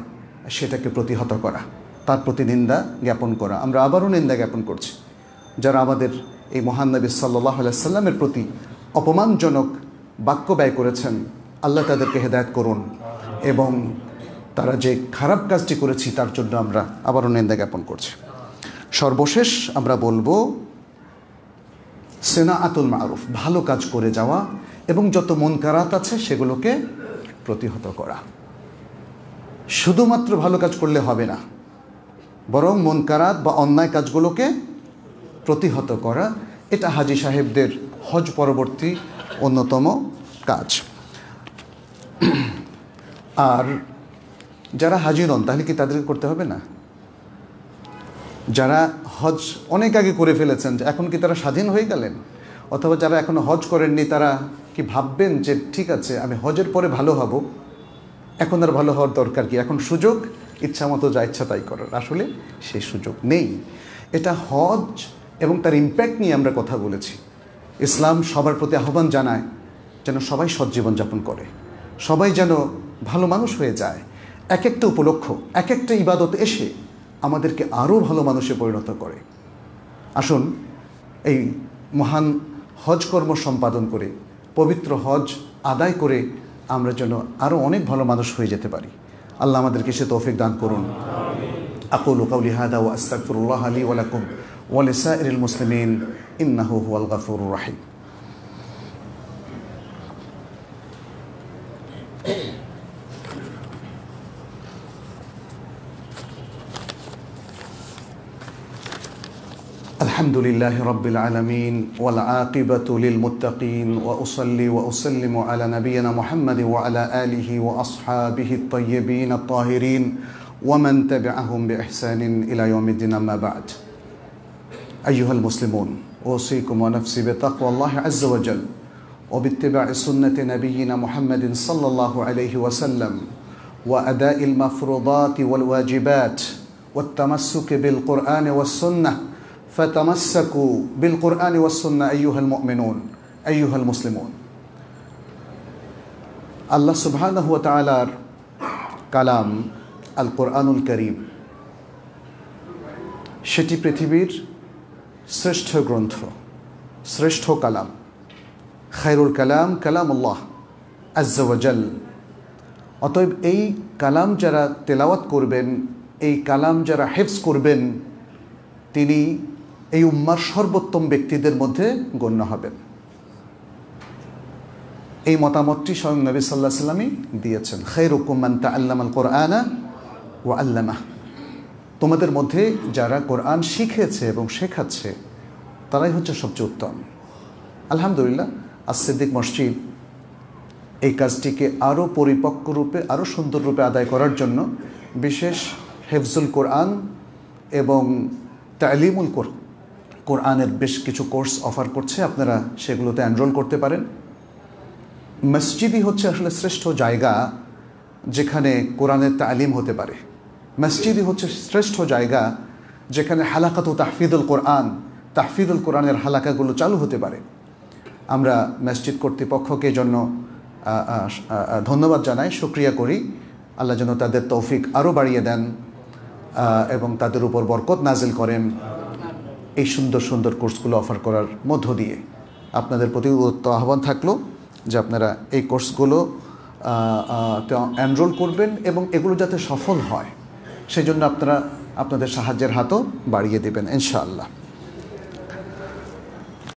সেটাকে প্রতিহত করা তার প্রতি নিন্দা জ্ঞাপন করা আমরা আবারও নিন্দা জ্ঞাপন করছি যারা আমাদের এই মহান নবী সাল্লাহ আলাইসাল্লামের প্রতি অপমানজনক বাক্য ব্যয় করেছেন আল্লাহ তাদেরকে হেদায়ত করুন এবং তারা যে খারাপ কাজটি করেছি তার জন্য আমরা আবারও নিন্দা জ্ঞাপন করছি সর্বশেষ আমরা বলবো সেনা আতুল মারুফ ভালো কাজ করে যাওয়া এবং যত মন কারাত আছে সেগুলোকে প্রতিহত করা শুধুমাত্র ভালো কাজ করলে হবে না বরং মন কারাত বা অন্যায় কাজগুলোকে প্রতিহত করা এটা হাজি সাহেবদের হজ পরবর্তী অন্যতম কাজ আর যারা হাজির হন তাহলে কি তাদেরকে করতে হবে না যারা হজ অনেক আগে করে ফেলেছেন যে এখন কি তারা স্বাধীন হয়ে গেলেন অথবা যারা এখনও হজ করেননি তারা কি ভাববেন যে ঠিক আছে আমি হজের পরে ভালো হব এখন আর ভালো হওয়ার দরকার কি এখন সুযোগ ইচ্ছা মতো যা ইচ্ছা তাই করার আসলে সেই সুযোগ নেই এটা হজ এবং তার ইম্প্যাক্ট নিয়ে আমরা কথা বলেছি ইসলাম সবার প্রতি আহ্বান জানায় যেন সবাই সৎ জীবনযাপন করে সবাই যেন ভালো মানুষ হয়ে যায় এক একটা উপলক্ষ এক একটা ইবাদত এসে আমাদেরকে আরও ভালো মানুষে পরিণত করে আসুন এই মহান হজ কর্ম সম্পাদন করে পবিত্র হজ আদায় করে আমরা যেন আরও অনেক ভালো মানুষ হয়ে যেতে পারি আল্লাহ আমাদেরকে সে তৌফিক দান করুন আকুল কাউলি হাদা ও আস্তাকুল্লাহ আলী ওয়ালাকুম ولسائر المسلمين إنه هو الغفور الرحيم الحمد لله رب العالمين والعاقبة للمتقين وأصلي وأسلم على نبينا محمد وعلى آله وأصحابه الطيبين الطاهرين ومن تبعهم بإحسان إلى يوم الدين أما بعد أيها المسلمون أوصيكم ونفسي بتقوى الله عز وجل وباتباع سنة نبينا محمد صلى الله عليه وسلم وأداء المفروضات والواجبات والتمسك بالقرآن والسنة فتمسكوا بالقرآن والسنة أيها المؤمنون أيها المسلمون الله سبحانه وتعالى كلام القرآن الكريم شتي করিম শ্রেষ্ঠ গ্রন্থ শ্রেষ্ঠ কালাম খায়রুল কালাম কালাম আল্লাহ আজ্জাল অতএব এই কালাম যারা তেলাওয়াত করবেন এই কালাম যারা হেফস করবেন তিনি এই উম্মার সর্বোত্তম ব্যক্তিদের মধ্যে গণ্য হবেন এই মতামতটি স্বয়ং নবী সাল্লাহ সাল্লামই দিয়েছেন খেরুকুমান্তা তা আল্লামাল কোরআনা ও আল্লামা তোমাদের মধ্যে যারা কোরআন শিখেছে এবং শেখাচ্ছে তারাই হচ্ছে সবচেয়ে উত্তম আলহামদুলিল্লাহ আসিদ্দিক মসজিদ এই কাজটিকে আরও পরিপক্ক রূপে আরও সুন্দর রূপে আদায় করার জন্য বিশেষ হেফজুল কোরআন এবং তালিমুল কোর কোরআনের বেশ কিছু কোর্স অফার করছে আপনারা সেগুলোতে অ্যানরোল করতে পারেন মসজিদই হচ্ছে আসলে শ্রেষ্ঠ জায়গা যেখানে কোরআনের তালিম হতে পারে মসজিদই হচ্ছে শ্রেষ্ঠ জায়গা যেখানে হালাকাত ও তাহফিদুল কোরআন তাহফিদুল কোরআনের হালাকাগুলো চালু হতে পারে আমরা মসজিদ কর্তৃপক্ষকে জন্য ধন্যবাদ জানাই সুক্রিয়া করি আল্লাহ যেন তাদের তৌফিক আরও বাড়িয়ে দেন এবং তাদের উপর বরকত নাজিল করেন এই সুন্দর সুন্দর কোর্সগুলো অফার করার মধ্য দিয়ে আপনাদের প্রতি উত্ত আহ্বান থাকলো যে আপনারা এই কোর্সগুলো অ্যানরোল করবেন এবং এগুলো যাতে সফল হয় সেজন্য আপনারা আপনাদের সাহায্যের হাতও বাড়িয়ে দেবেন ইনশাআল্লাহ